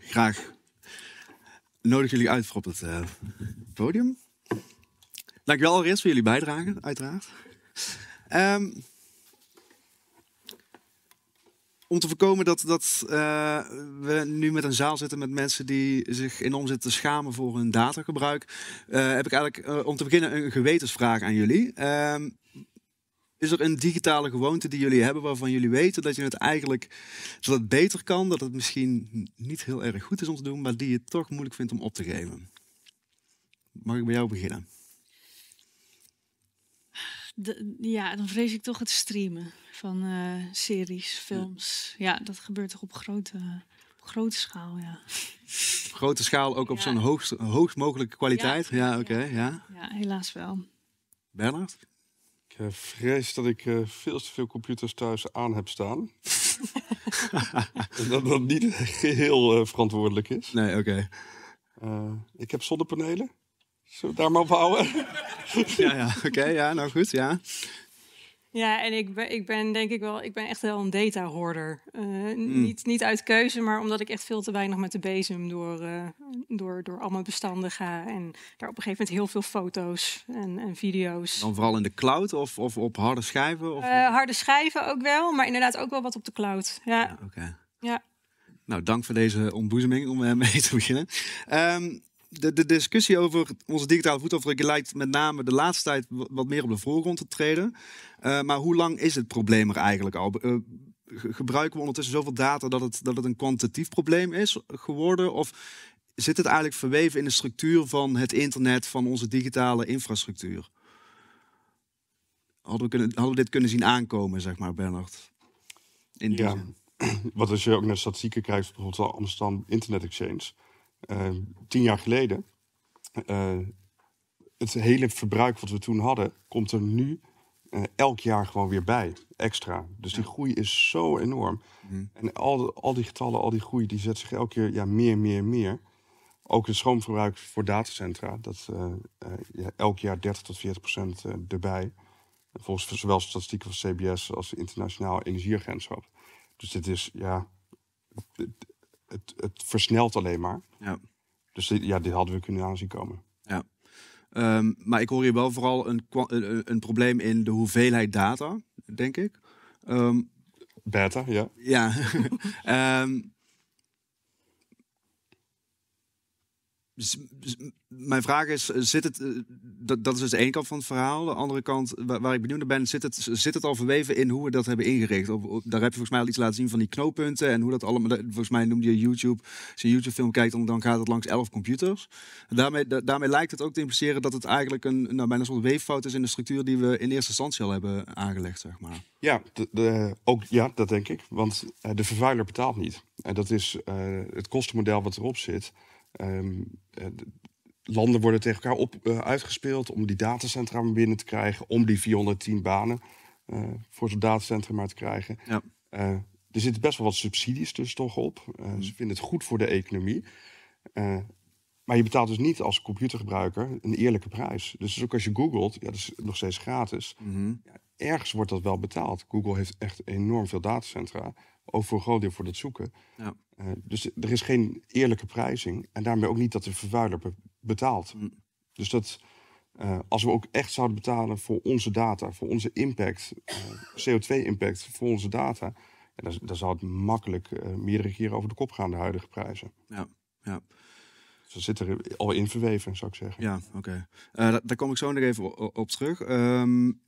Graag nodig jullie uit voor op het uh, podium. Dankjewel allereerst voor jullie bijdrage, uiteraard. Um, om te voorkomen dat, dat eh, we nu met een zaal zitten met mensen die zich enorm zitten schamen voor hun datagebruik, uh, heb ik eigenlijk om te beginnen een gewetensvraag aan jullie. Ehm, is er een digitale gewoonte die jullie hebben waarvan jullie weten dat je het eigenlijk dat het beter kan, dat het misschien niet heel erg goed is om te doen, maar die je toch moeilijk vindt om op te geven? Mag ik bij jou beginnen? ja, dan vrees ik toch het streamen van eh, series, films. Ja. dat gebeurt toch op grote, op grote schaal, ja. Op grote schaal, ook op zo'n hoogst, hoogst mogelijke kwaliteit? Ja, oké, ja. ja. helaas wel. Bernard? Ik eh, vrees dat ik eh, veel te veel computers thuis aan heb staan. *laughs* en dat dat niet geheel eh, verantwoordelijk is. Nee, oké. ik heb zonnepanelen. Zullen we daar maar op houden? ja, ja oké. ja, nou goed, ja. Ja, en ik ben, ik ben denk ik wel, ik ben echt wel een data-hoorder. Eh, mm. niet, niet uit keuze, maar omdat ik echt veel te weinig met de bezem door, uh, door, door al mijn bestanden ga. En daar op een gegeven moment heel veel foto's en, en video's. Dan vooral in de cloud of, of op harde schijven? Of... Eh, harde schijven ook wel, maar inderdaad ook wel wat op de cloud. Ja, oké. Ja. Nou, dank voor deze ontboezeming om *laughs* mee te beginnen. Um, de, de, discussie over onze digitale voetafdruk lijkt met name de laatste tijd wat meer op de voorgrond te treden. Eh, maar hoe lang is het probleem er eigenlijk al? Eh, gebruiken we ondertussen zoveel data dat het, dat het een kwantitatief probleem is geworden? Of zit het eigenlijk verweven in de structuur van het internet, van onze digitale infrastructuur? Hadden we, kunnen, hadden dit kunnen zien aankomen, zeg maar, Bernard? In ja. zin. *clears throat* als je ook naar statistieken kijkt, bijvoorbeeld Amsterdam Internet Exchange Ehm, tien jaar geleden. Eh, het hele verbruik wat we toen hadden, komt er nu eh, elk jaar gewoon weer bij, extra. Dus die groei is zo enorm. Mhm. En al, al die getallen, al die groei, die zet zich elke keer ja, meer, meer, meer. Ook het stroomverbruik voor datacentra, dat uh, ja, elk jaar 30 tot 40 procent erbij. Volgens zowel statistieken van CBS als internationaal energieagentschap. Dus dit is, ja, het, het versnelt alleen maar. Ja. Dus ja, dit hadden we kunnen aanzien komen. Ja. Ehm, maar ik hoor hier wel vooral een, een, een, probleem in de hoeveelheid data, denk ik. Um, Beta, ja. Ja. *laughs* Ehm, Dus, dus, mijn vraag is, eh, zit het, eh, dat, is dus de ene kant van het verhaal. De andere kant, waar, ik benieuwd naar ben, zit het, zit het al verweven in hoe we dat hebben ingericht? daar heb je volgens mij al iets laten zien van die knooppunten en hoe dat allemaal, volgens mij noemde je YouTube, als je een YouTube film kijkt, dan, gaat het langs elf computers. daarmee, daarmee lijkt het ook te impliceren dat het eigenlijk een, nou, bijna een soort weeffout is in de structuur die we in eerste instantie al hebben aangelegd, zeg maar. Ja, de, ook, ja dat denk ik, want eh, de vervuiler betaalt niet. En dat is het kostenmodel wat erop zit Ehm, eh, landen worden tegen elkaar op, eh, uitgespeeld om die datacentra binnen te krijgen, om die 410 banen eh, voor zo'n datacentrum maar te krijgen. Ja. er zitten best wel wat subsidies dus toch op. Ze mm-hmm. vinden het goed voor de economie. maar je betaalt dus niet als computergebruiker een eerlijke prijs. Dus, dus ook als je googelt, ja, dat is nog steeds gratis. Mm-hmm. ja, ergens wordt dat wel betaald. Google heeft echt enorm veel datacentra, ook voor een groot deel voor dat zoeken. Ja. Eh, dus er is geen eerlijke prijzing. En daarmee ook niet dat de vervuiler betaalt. Mm. Dus dat, eh, als we ook echt zouden betalen voor onze data, voor onze impact, eh, CO2-impact voor onze data, dan, dan, zou het makkelijk meerdere keren over de kop gaan, de huidige prijzen. Ja, ja. Ze dus zit er al in verweven, zou ik zeggen. Ja, oké. Okay. daar kom ik zo nog even op, terug. Um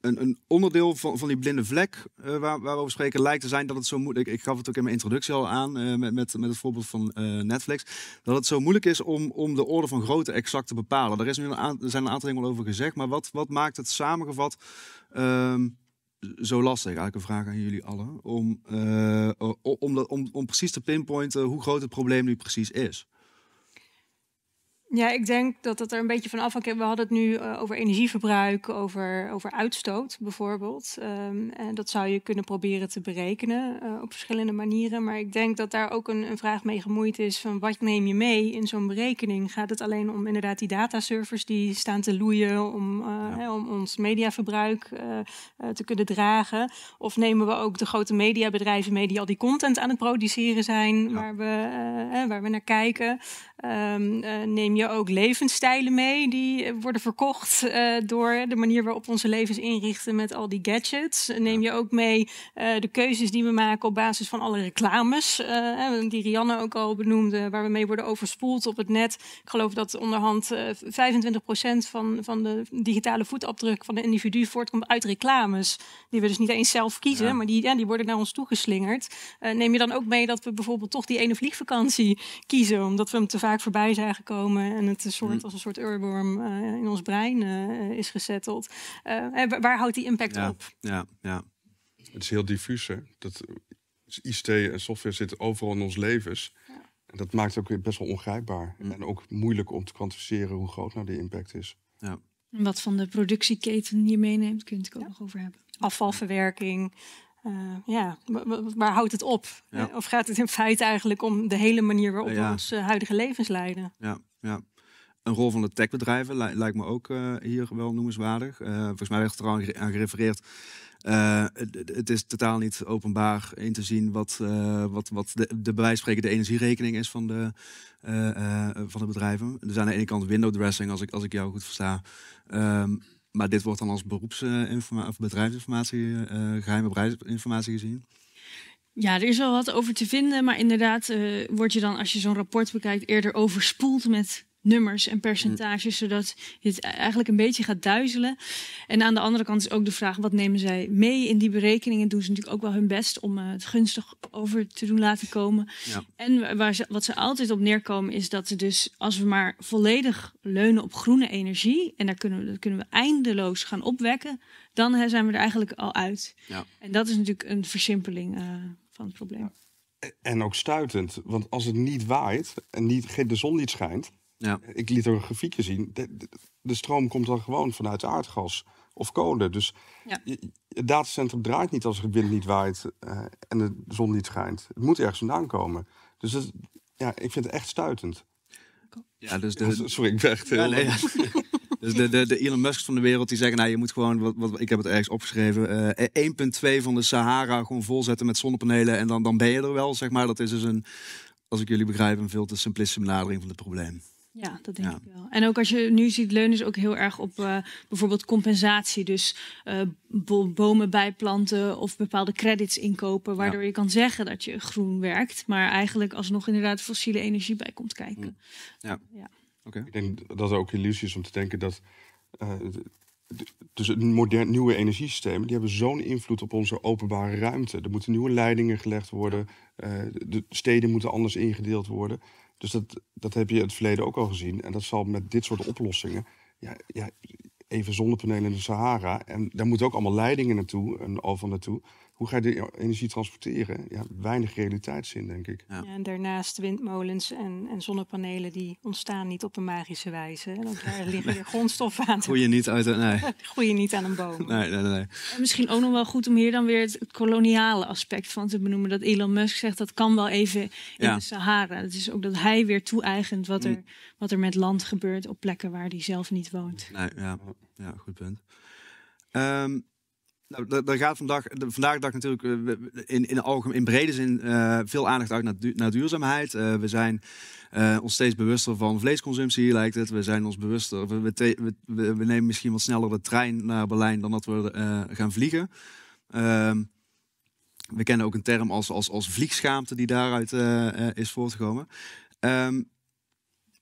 een, een, onderdeel van, van die blinde vlek eh, waar, waar we over spreken lijkt te zijn dat het zo moeilijk Ik, ik gaf het ook in mijn introductie al aan eh, met, met, met het voorbeeld van eh, Netflix. Dat het zo moeilijk is om, om de orde van grootte exact te bepalen. Daar is nu een er zijn een aantal dingen al over gezegd. Maar wat, wat maakt het samengevat ehm, zo lastig? Eigenlijk een vraag aan jullie allen. Om, om, om precies te pinpointen hoe groot het probleem nu precies is. Ja, ik denk dat dat er een beetje van afhangt. We hadden het nu eh, over energieverbruik, over, over uitstoot bijvoorbeeld. Ehm, en dat zou je kunnen proberen te berekenen eh, op verschillende manieren. Maar ik denk dat daar ook een, een, vraag mee gemoeid is van wat neem je mee in zo'n berekening? Gaat het alleen om inderdaad die dataservers die staan te loeien om, eh, hè, om ons mediaverbruik te kunnen dragen? Of nemen we ook de grote mediabedrijven mee die al die content aan het produceren zijn, waar, we, hè, waar we naar kijken? Ehm, neem je je ook levensstijlen mee die eh, worden verkocht eh, door de manier waarop onze levens inrichten met al die gadgets. Neem je ook mee eh, de keuzes die we maken op basis van alle reclames, die Rianne ook al benoemde, waar we mee worden overspoeld op het net. Ik geloof dat onderhand 25% van, van de digitale voetafdruk van een individu voortkomt uit reclames, die we dus niet eens zelf kiezen, maar die, ja, die worden naar ons toegeslingerd. neem je dan ook mee dat we bijvoorbeeld toch die ene vliegvakantie kiezen, omdat we hem te vaak voorbij zijn gekomen en het een soort, mm. als een soort urborm eh, in ons brein eh, is gezetteld. Eh, waar houdt die impact op? Ja, ja. Het is heel diffuus. Hè? Dat, ICT en software zitten overal in ons levens. Ja. En dat maakt het ook best wel ongrijpbaar. Mm. En ook moeilijk om te kwantificeren hoe groot nou de impact is. Ja. Wat van de productieketen je meeneemt, kunt ik ook nog over hebben. Afvalverwerking, eh, ja, waar houdt het op? Eh, of gaat het in feite eigenlijk om de hele manier waarop we ons eh, huidige levens leiden? Ja, ja. Een rol van de techbedrijven lijkt me ook hier wel noemenswaardig. volgens mij werd er al aan gerefereerd. Het, is totaal niet openbaar in te zien wat, wat, wat de, de energierekening is van de, van de bedrijven. Er zijn aan de ene kant window dressing, als ik, als ik jou goed versta. Ehm, maar dit wordt dan als beroepsinformatie eh, of bedrijfsinformatie, eh, eh, geheime bedrijfsinformatie gezien. Ja, er is wel wat over te vinden, maar inderdaad uh, word je dan als je zo'n rapport bekijkt eerder overspoeld met nummers en percentages, zodat het e-, eigenlijk een beetje gaat duizelen. En aan de andere kant is ook de vraag: wat nemen zij mee in die berekeningen? Doen ze natuurlijk ook wel hun best om eh, het gunstig over te doen laten komen. Ja. En waar wat ze altijd op neerkomen, is dat ze dus, als we maar volledig leunen op groene energie, en daar kunnen we, dat kunnen we eindeloos gaan opwekken, dan zijn we er eigenlijk al uit. Ja. En dat is natuurlijk een versimpeling eh, van het probleem. En ook stuitend, want als het niet waait en niet, de zon niet schijnt, ja. Ik liet er een grafiekje zien. De, stroom komt dan gewoon vanuit aardgas of kolen. Dus ja. je, het datacentrum draait niet als de wind niet waait eh, en de zon niet schijnt. Het moet ergens vandaan komen. Dus ja, ik vind het echt stuitend. Ja, dus de... *laughs* sorry, ik ben heel... *laughs* dus de, de, de, Elon Musk van de wereld die zeggen, nou je moet gewoon, wat, ik heb het ergens opgeschreven, 1.2 eh, van de Sahara gewoon volzetten met zonnepanelen en dan, dan ben je er wel, zeg maar. Dat is dus een, als ik jullie begrijp, een veel te simplistische benadering van het probleem. Ja, dat denk ik wel. En ook als je nu ziet, leunen is ook heel erg op eh, bijvoorbeeld compensatie. Dus eh, bomen bijplanten of bepaalde credits inkopen. Waardoor je kan zeggen dat je groen werkt. Maar eigenlijk alsnog inderdaad fossiele energie bij komt kijken. Mm. Ja. ja. oké Ik denk dat er ook illusie is om te denken dat. Uh, dus moderne nieuwe energiesystemen die hebben zo'n invloed op onze openbare ruimte. Er moeten nieuwe leidingen gelegd worden. de steden moeten anders ingedeeld worden. Dus dat, dat heb je in het verleden ook al gezien. En dat zal met dit soort oplossingen. Ja, ja, even zonnepanelen in de Sahara. En daar moeten ook allemaal leidingen naartoe en van naartoe hoe ga je de energie transporteren? Ja, weinig realiteitszin, denk ik. Ja. en daarnaast windmolens en, en, zonnepanelen, die ontstaan niet op een magische wijze. Want daar *laughs* liggen weer grondstoffen aan. Groeien niet uit een... Nee. *laughs* Groeien niet aan een boom. *laughs* Nee, nee, nee. misschien ook nog wel goed om hier dan weer het koloniale aspect van te benoemen. Dat Elon Musk zegt, dat kan wel even in de Sahara. Het is ook dat hij weer toe wat, er, mm. wat er met land gebeurt op plekken waar hij zelf niet woont. Nee, ja, ja goed punt. Ehm, nou, er gaat vandaag, vandaag dag natuurlijk eh, in, in, algemeen, in brede zin eh, veel aandacht uit naar, duurzaamheid. Eh, we zijn ons steeds bewuster van vleesconsumptie, lijkt het. We zijn ons bewuster. We, we, nemen misschien wat sneller de trein naar Berlijn dan dat we gaan vliegen. Ehm, we kennen ook een term als, als, als vliegschaamte die daaruit is voortgekomen. Ehm,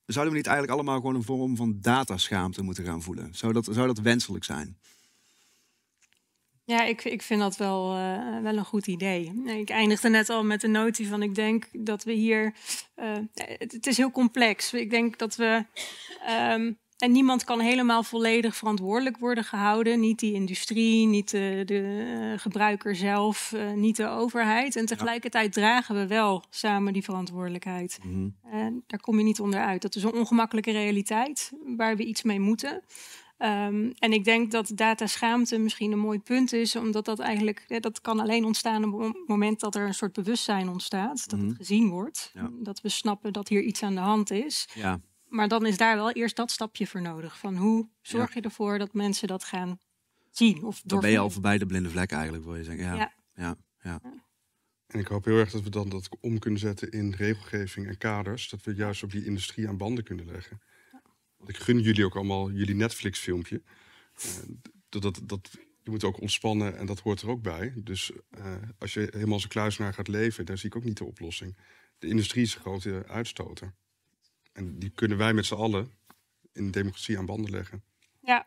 zouden we niet eigenlijk allemaal gewoon een vorm van dataschaamte moeten gaan voelen? Zou dat, zou dat wenselijk zijn? Ja, ik, ik vind dat wel, eh, wel een goed idee. Ik eindigde net al met de notie van ik denk dat we hier. Eh, het, is heel complex. Ik denk dat we. Ehm, en niemand kan helemaal volledig verantwoordelijk worden gehouden. Niet die industrie, niet de, de eh, gebruiker zelf, niet de overheid. En tegelijkertijd dragen we wel samen die verantwoordelijkheid. Mhm. daar kom je niet onderuit. Dat is een ongemakkelijke realiteit waar we iets mee moeten. Ehm, en ik denk dat schaamte misschien een mooi punt is, omdat dat eigenlijk, dat kan alleen ontstaan op het moment dat er een soort bewustzijn ontstaat, dat het mhm. gezien wordt, dat we snappen dat hier iets aan de hand is. Ja. Maar dan is daar wel eerst dat stapje voor nodig. Van hoe zorg je ervoor dat mensen dat gaan zien? Of dan ben je al voorbij de blinde vlekken eigenlijk, wil je zeggen. ja. ja. ja. En ik hoop heel erg dat we dan dat om kunnen zetten in regelgeving en kaders. Dat we juist op die industrie aan banden kunnen leggen. Want ik gun jullie ook allemaal jullie Netflix-filmpje. Eh, dat, dat, dat, je moet ook ontspannen en dat hoort er ook bij. Dus eh, als je helemaal zo naar gaat leven, daar zie ik ook niet de oplossing. De industrie is een grote uitstoter. En die kunnen wij met z'n allen in democratie aan banden leggen. Ja.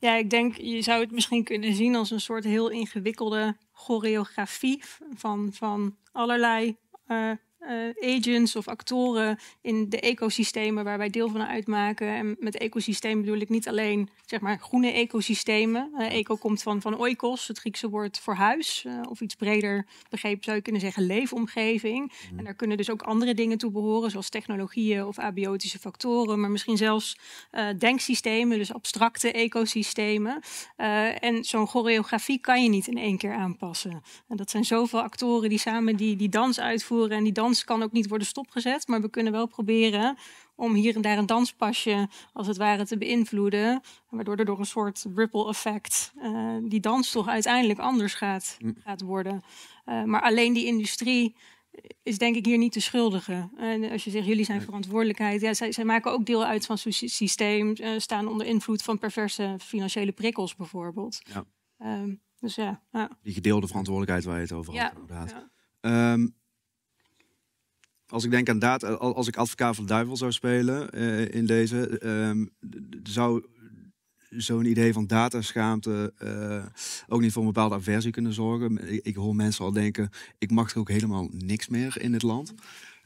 ja, ik denk, je zou het misschien kunnen zien als een soort heel ingewikkelde choreografie van, van allerlei eh, eh, agents of actoren in de ecosystemen waar wij deel van uitmaken. En met ecosysteem bedoel ik niet alleen zeg maar, groene ecosystemen. Uh, eco komt van, van oikos, het Griekse woord voor huis. Eh, of iets breder begrepen zou je kunnen zeggen leefomgeving. Hmm. En daar kunnen dus ook andere dingen toe behoren, zoals technologieën of abiotische factoren. Maar misschien zelfs denksystemen, dus abstracte ecosystemen. en zo'n choreografie kan je niet in één keer aanpassen. En dat zijn zoveel actoren die samen die, die dans uitvoeren en die dans dans kan ook niet worden stopgezet. Maar we kunnen wel proberen om hier en daar een danspasje als het ware te beïnvloeden. Waardoor er door een soort ripple effect eh, die dans toch uiteindelijk anders gaat, mm. gaat worden. Eh, maar alleen die industrie is denk ik hier niet de schuldige. En als je zegt, jullie zijn verantwoordelijkheid. Ja, zij, maken ook deel uit van zo'n systeem. Eh, staan onder invloed van perverse financiële prikkels bijvoorbeeld. Ja. Ehm, dus ja, ja, Die gedeelde verantwoordelijkheid waar je het over had. Ja, inderdaad. Ehm, als ik denk aan data, als ik advocaat van de duivel zou spelen eh, in deze, ehm, zou zo'n idee van dataschaamte uh, ook niet voor een bepaalde aversie kunnen zorgen. Ik, hoor mensen al denken, ik mag er ook helemaal niks meer in dit land.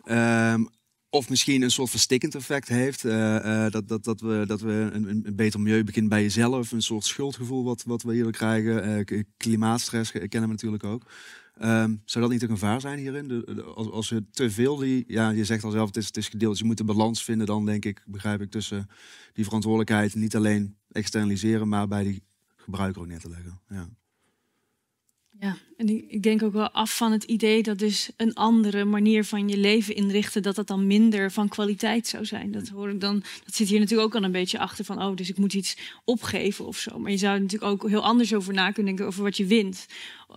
Ehm, of misschien een soort verstikkend effect heeft. Eh, dat, dat, dat we, dat we een, een, beter milieu beginnen bij jezelf. Een soort schuldgevoel wat, wat we hier krijgen. klimaatstress kennen we natuurlijk ook. Um, zou dat niet een gevaar zijn hierin? als, als je te veel die, ja, je zegt al zelf, het is, het is gedeeld. Dus je moet de balans vinden dan, denk ik, begrijp ik, tussen die verantwoordelijkheid niet alleen externaliseren, maar bij die gebruiker ook neer te leggen. Ja. Ja, en ik denk ook wel af van het idee dat dus een andere manier van je leven inrichten, dat dat dan minder van kwaliteit zou zijn. Dat hoor ik dan, dat zit hier natuurlijk ook al een beetje achter van, oh, dus ik moet iets opgeven of zo. Maar je zou natuurlijk ook heel anders over na kunnen denken over wat je wint.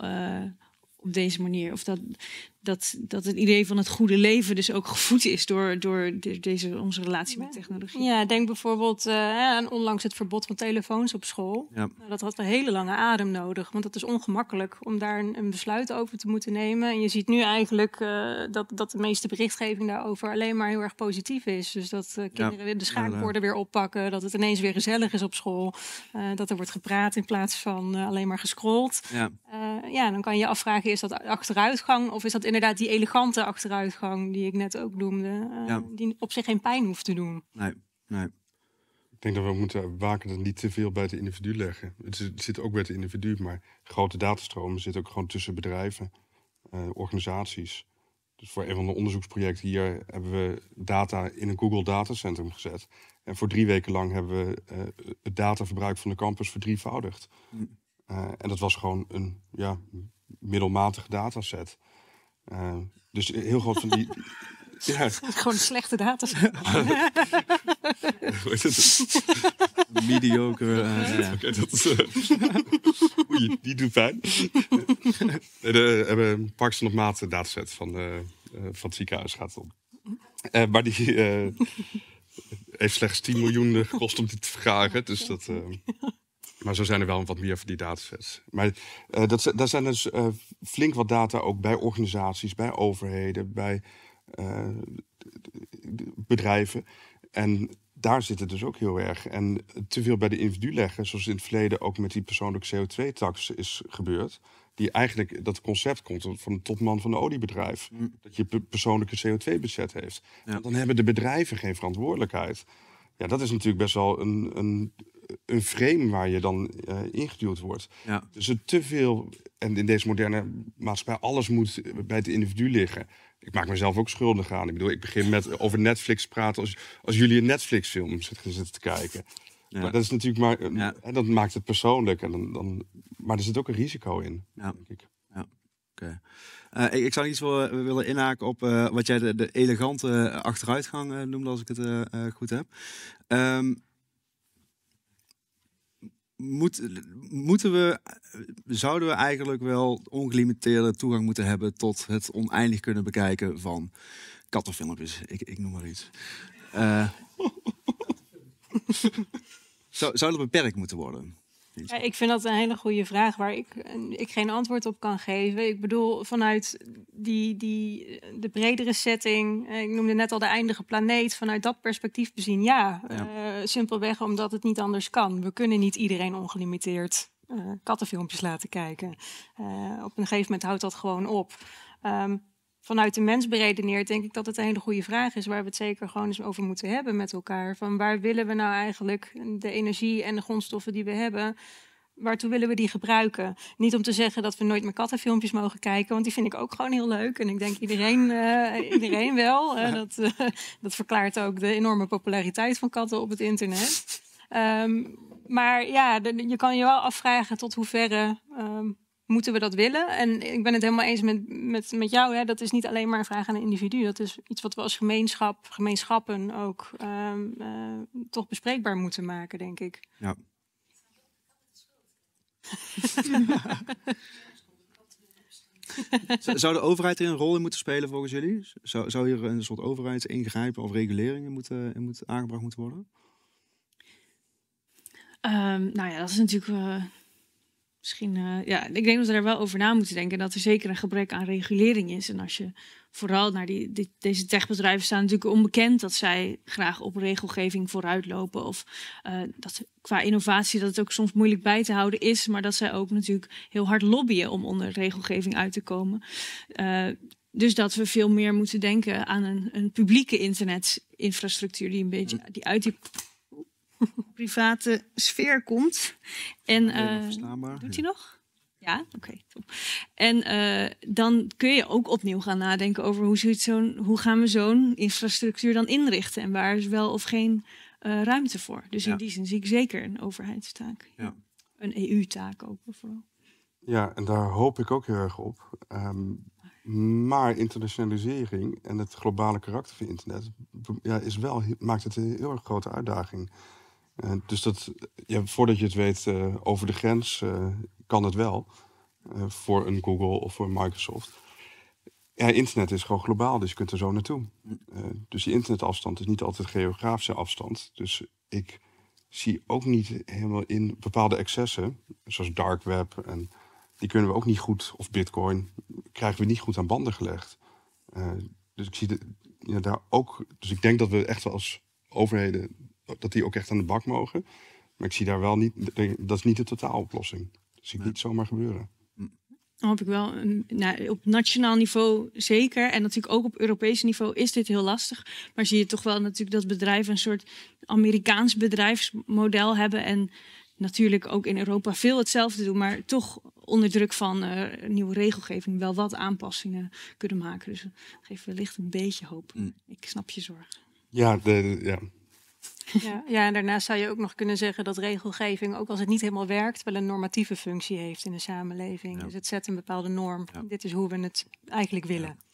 Uh, op deze manier. Of dat, dat, dat het idee van het goede leven dus ook gevoed is door, door deze, onze relatie met technologie. Ja, denk bijvoorbeeld eh, aan onlangs het verbod van telefoons op school. Ja. Nou, dat had een hele lange adem nodig, want dat is ongemakkelijk om daar een, besluit over te moeten nemen. En je ziet nu eigenlijk eh, dat, dat de meeste berichtgeving daarover alleen maar heel erg positief is. Dus dat eh, kinderen de schaakborden weer oppakken, dat het ineens weer gezellig is op school, dat er wordt gepraat in plaats van alleen maar gescrolld. Ja. ja, dan kan je afvragen, is dat achteruitgang of is dat in inderdaad die elegante achteruitgang die ik net ook noemde, eh, die op zich geen pijn hoeft te doen. Nee, nee. Ik denk dat we moeten waken dat niet te veel bij de individu leggen. Het, zit ook bij het individu, maar grote datastromen zitten ook gewoon tussen bedrijven, uh, organisaties. Dus voor een van de onderzoeksprojecten hier hebben we data in een Google Datacentrum gezet. En voor drie weken lang hebben we eh, het dataverbruik van de campus verdrievoudigd. Hm. en dat was gewoon een ja, middelmatige dataset. Ehm, dus heel groot van die. *laughs* ja. Gewoon slechte data. Mediocre. die doet pijn. We hebben een en op maat dataset van, eh, van het ziekenhuis gaat het om. Eh, maar die eh, heeft slechts 10 miljoen gekost om die te vergaren. Dus dat. Maar zo zijn er wel wat meer van die datasets. Maar eh, dat, daar zijn dus eh, flink wat data ook bij organisaties, bij overheden, bij eh, bedrijven. En daar zit het dus ook heel erg. En te veel bij de individu leggen, zoals in het verleden ook met die persoonlijke CO2-tax is gebeurd. Die eigenlijk dat concept komt van de topman van een oliebedrijf. Mm. Dat je persoonlijke CO2-budget heeft. Dan hebben de bedrijven geen verantwoordelijkheid. Ja, dat is natuurlijk best wel een, een een frame waar je dan eh, ingeduwd wordt. Ja. Dus er te veel, en in deze moderne maatschappij, alles moet bij het individu liggen. Ik maak mezelf ook schuldig aan. Ik bedoel, ik begin met eh, over Netflix praten als, als jullie een Netflix-film zitten te kijken. Ja. dat is natuurlijk maar, eh, dat maakt het persoonlijk. En dan, dan, maar er zit ook een risico in, ja. ik. Ja. ik, zou iets willen inhaken op wat jij de, elegante achteruitgang noemde, als ik het goed heb. Ehm, moeten we, zouden we eigenlijk wel ongelimiteerde toegang moeten hebben tot het oneindig kunnen bekijken van kattenfilmpjes. Ik, ik noem maar iets. Uh, *laughs* zou, zou dat beperkt moeten worden? Ja, ik vind dat een hele goede vraag waar ik, eh, ik geen antwoord op kan geven. Ik bedoel, vanuit die, die, eh, de bredere setting, eh, ik noemde net al de eindige planeet, vanuit dat perspectief bezien ja. simpelweg omdat het niet anders kan. We kunnen niet iedereen ongelimiteerd kattenfilmpjes laten kijken. op een gegeven moment houdt dat gewoon op. Um, vanuit de mens neer denk ik dat het een hele goede vraag is. Waar we het zeker gewoon eens over moeten hebben met elkaar. Van waar willen we nou eigenlijk de energie en de grondstoffen die we hebben. Waartoe willen we die gebruiken? Niet om te zeggen dat we nooit meer kattenfilmpjes mogen kijken, want die vind ik ook gewoon heel leuk. En ik denk iedereen, eh, iedereen wel. Eh, dat, eh, dat verklaart ook de enorme populariteit van katten op het internet. Ehm, maar ja, je kan je wel afvragen tot hoeverre ehm, moeten we dat willen? En ik ben het helemaal eens met, met, met jou. Hè? Dat is niet alleen maar een vraag aan een individu. Dat is iets wat we als gemeenschap, gemeenschappen ook ehm, eh, toch bespreekbaar moeten maken, denk ik. Ja. *laughs* zou de overheid er een rol in moeten spelen volgens jullie? Zou, zou hier een soort overheidsingrijpen of reguleringen moeten, in aangebracht moeten worden? Ehm, nou ja, dat is natuurlijk. Eh, misschien, eh, ja, ik denk dat we daar wel over na moeten denken. Dat er zeker een gebrek aan regulering is. En als je vooral naar die, deze techbedrijven staan natuurlijk onbekend dat zij graag op regelgeving vooruitlopen. Of eh, dat qua innovatie dat het ook soms moeilijk bij te houden is. Maar dat zij ook natuurlijk heel hard lobbyen om onder regelgeving uit te komen. Eh, dus dat we veel meer moeten denken aan een, een publieke internetinfrastructuur die een beetje hm. die uit die private sfeer komt. En, uh, doet hij nog? Ja, oké, En eh, dan kun je ook opnieuw gaan nadenken over hoe, zo'n, hoe gaan we zo'n infrastructuur dan inrichten en waar is wel of geen eh, ruimte voor. Dus in die zin zie ik zeker een overheidstaak. Ja. Een EU-taak ook vooral. Ja, en daar hoop ik ook heel erg op. Ehm, maar internationalisering en het globale karakter van internet ja, is wel, maakt het een heel erg grote uitdaging. Eh, dus dat, ja, voordat je het weet eh, over de grens, eh, kan het wel. voor een Google of voor Microsoft. Ja, internet is gewoon globaal, dus je kunt er zo naartoe. dus die internetafstand is niet altijd geografische afstand. Dus ik zie ook niet helemaal in bepaalde excessen, zoals dark web, en die kunnen we ook niet goed, of bitcoin, krijgen we niet goed aan banden gelegd. dus ik zie ja, daar ook. Dus ik denk dat we echt wel als overheden dat die ook echt aan de bak mogen. Maar ik zie daar wel niet, dat is niet de totaaloplossing. Dat zie ik niet zomaar gebeuren. Dan hoop ik wel, nou, op nationaal niveau zeker. En natuurlijk ook op Europees niveau is dit heel lastig. Maar zie je toch wel natuurlijk dat bedrijven een soort Amerikaans bedrijfsmodel hebben. En natuurlijk ook in Europa veel hetzelfde doen. Maar toch onder druk van eh, nieuwe regelgeving wel wat aanpassingen kunnen maken. Dus dat geeft wellicht een beetje hoop. Mm. Ik snap je zorgen. Ja, de, ja, ja, *laughs* ja, en daarnaast zou je ook nog kunnen zeggen dat regelgeving, ook als het niet helemaal werkt, wel een normatieve functie heeft in de samenleving. Dus het zet een bepaalde norm. Dit is hoe we het eigenlijk willen.